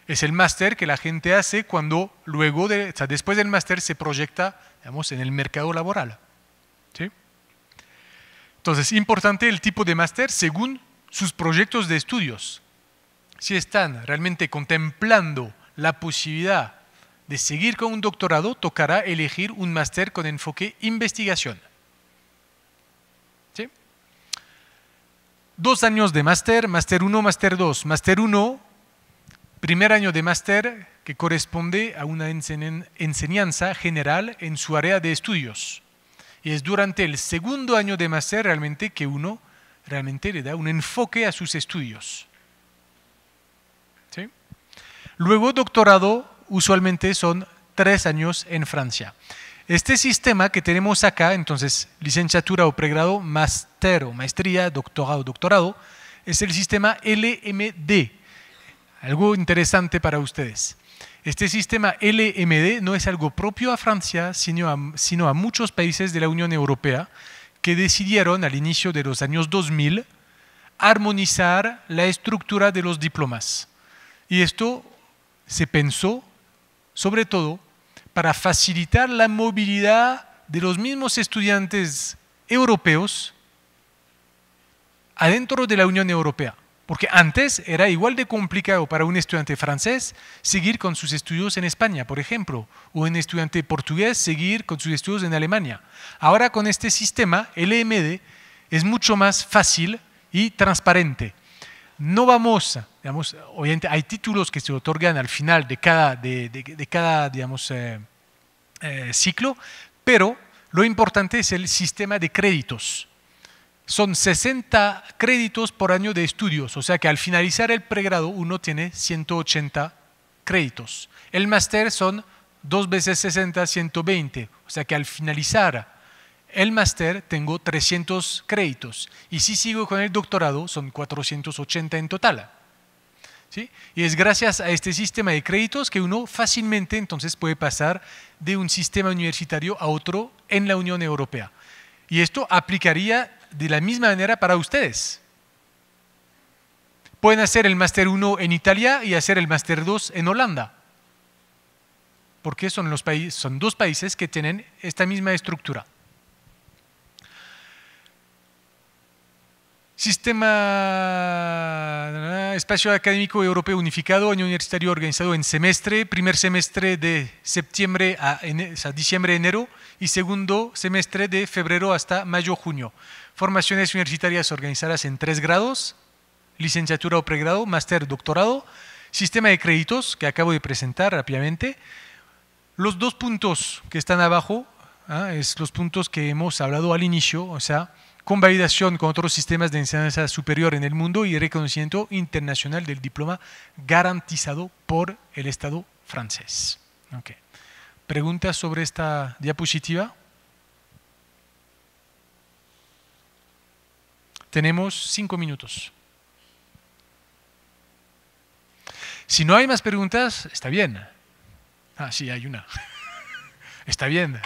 Es el máster que la gente hace cuando luego, después del máster, se proyecta en el mercado laboral. ¿Sí? Entonces, importante el tipo de máster según sus proyectos de estudios. Si están realmente contemplando la posibilidad de seguir con un doctorado, tocará elegir un máster con enfoque investigación. dos años de máster, máster 1, máster 2. Máster 1, primer año de máster que corresponde a una enseñanza general en su área de estudios. Y es durante el segundo año de máster realmente que uno realmente le da un enfoque a sus estudios. ¿Sí? Luego doctorado usualmente son tres años en Francia. Este sistema que tenemos acá, entonces, licenciatura o pregrado, máster o maestría, doctorado o doctorado, es el sistema LMD. Algo interesante para ustedes. Este sistema LMD no es algo propio a Francia, sino a muchos países de la Unión Europea que decidieron al inicio de los años 2000 armonizar la estructura de los diplomas. Y esto se pensó sobre todo para facilitar la movilidad de los mismos estudiantes europeos adentro de la Unión Europea. Porque antes era igual de complicado para un estudiante francés seguir con sus estudios en España, por ejemplo, o un estudiante portugués seguir con sus estudios en Alemania. Ahora con este sistema, EMD, e es mucho más fácil y transparente no vamos, digamos, hay títulos que se otorgan al final de cada, eh, eh, ciclo, pero lo importante es el sistema de créditos. Son 60 créditos por año de estudios, o sea que al finalizar el pregrado uno tiene 180 créditos. El máster son dos veces 60, 120, o sea que al finalizar el máster tengo 300 créditos y si sigo con el doctorado son 480 en total. ¿Sí? Y es gracias a este sistema de créditos que uno fácilmente entonces puede pasar de un sistema universitario a otro en la Unión Europea. Y esto aplicaría de la misma manera para ustedes. Pueden hacer el máster 1 en Italia y hacer el máster 2 en Holanda. Porque son, los países, son dos países que tienen esta misma estructura. Sistema Espacio Académico Europeo Unificado, año universitario organizado en semestre, primer semestre de septiembre a, diciembre, enero y segundo semestre de febrero hasta mayo, junio. Formaciones universitarias organizadas en tres grados, licenciatura o pregrado, máster, doctorado, sistema de créditos que acabo de presentar rápidamente. Los dos puntos que están abajo, ah, es los puntos que hemos hablado al inicio, o sea, con validación con otros sistemas de enseñanza superior en el mundo y reconocimiento internacional del diploma garantizado por el Estado francés. Okay. ¿Preguntas sobre esta diapositiva? Tenemos cinco minutos. Si no hay más preguntas, está bien. Ah, sí, hay una. [LAUGHS] está bien.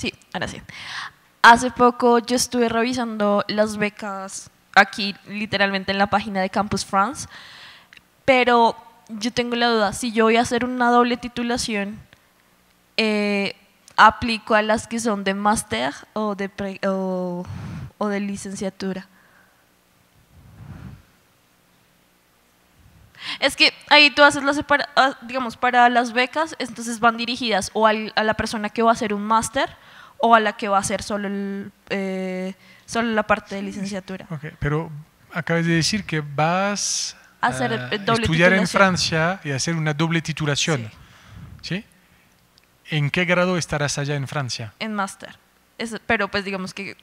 Sí, ahora sí. Hace poco yo estuve revisando las becas aquí literalmente en la página de Campus France, pero yo tengo la duda, si yo voy a hacer una doble titulación, eh, ¿aplico a las que son de máster o de, o, de licenciatura? Es que ahí tú haces las ah, digamos, para las becas, entonces van dirigidas o a la persona que va a hacer un máster, o a la que va a ser solo, eh, solo la parte de licenciatura. pero acabas de decir que vas a hacer estudiar en Francia y hacer una doble titulación. Sí. ¿En qué grado estarás allá en Francia? En máster. Pero pues digamos que...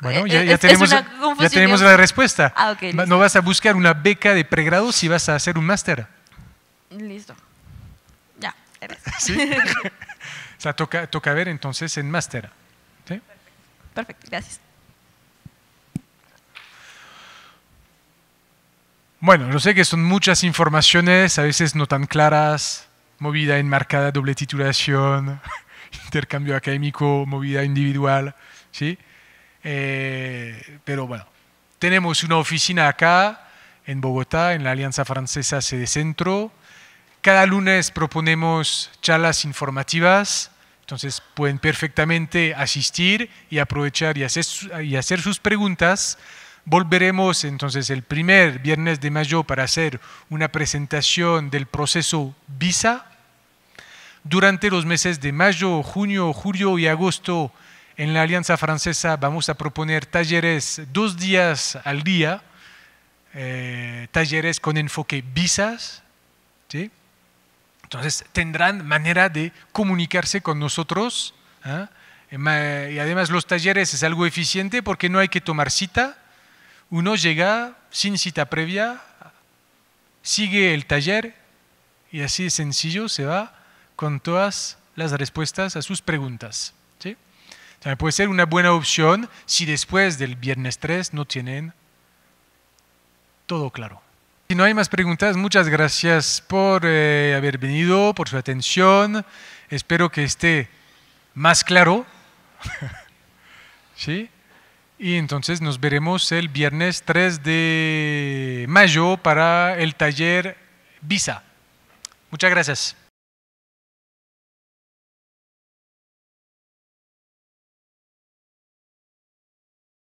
Bueno, eh, ya, tenemos, ya tenemos la respuesta. Ah, okay, no vas a buscar una beca de pregrado si vas a hacer un máster. Listo. Ya, [LAUGHS] ¿Sí? [LAUGHS] toca, ver entonces en Máster. Perfecto. gracias. Bueno, yo sé que son muchas informaciones, a veces no tan claras, movida enmarcada, doble titulación, [LAUGHS] intercambio académico, movida individual, ¿sí? Eh, pero bueno, tenemos una oficina acá, en Bogotá, en la Alianza Francesa Sede Centro. Cada lunes proponemos charlas informativas entonces pueden perfectamente asistir y aprovechar y hacer, y hacer sus preguntas. Volveremos entonces el primer viernes de mayo para hacer una presentación del proceso Visa. Durante los meses de mayo, junio, julio y agosto en la Alianza Francesa vamos a proponer talleres dos días al día, eh, talleres con enfoque visas. ¿sí? Entonces tendrán manera de comunicarse con nosotros. ¿ah? Eh, y además los talleres es algo eficiente porque no hay que tomar cita. Uno llega sin cita previa, sigue el taller y así de sencillo se va con todas las respuestas a sus preguntas. ¿sí? puede ser una buena opción si después del viernes 3 no tienen todo claro. Si no hay más preguntas, muchas gracias por eh, haber venido, por su atención. Espero que esté más claro. [LAUGHS] ¿Sí? Y entonces nos veremos el viernes 3 de mayo para el taller Visa. Muchas gracias.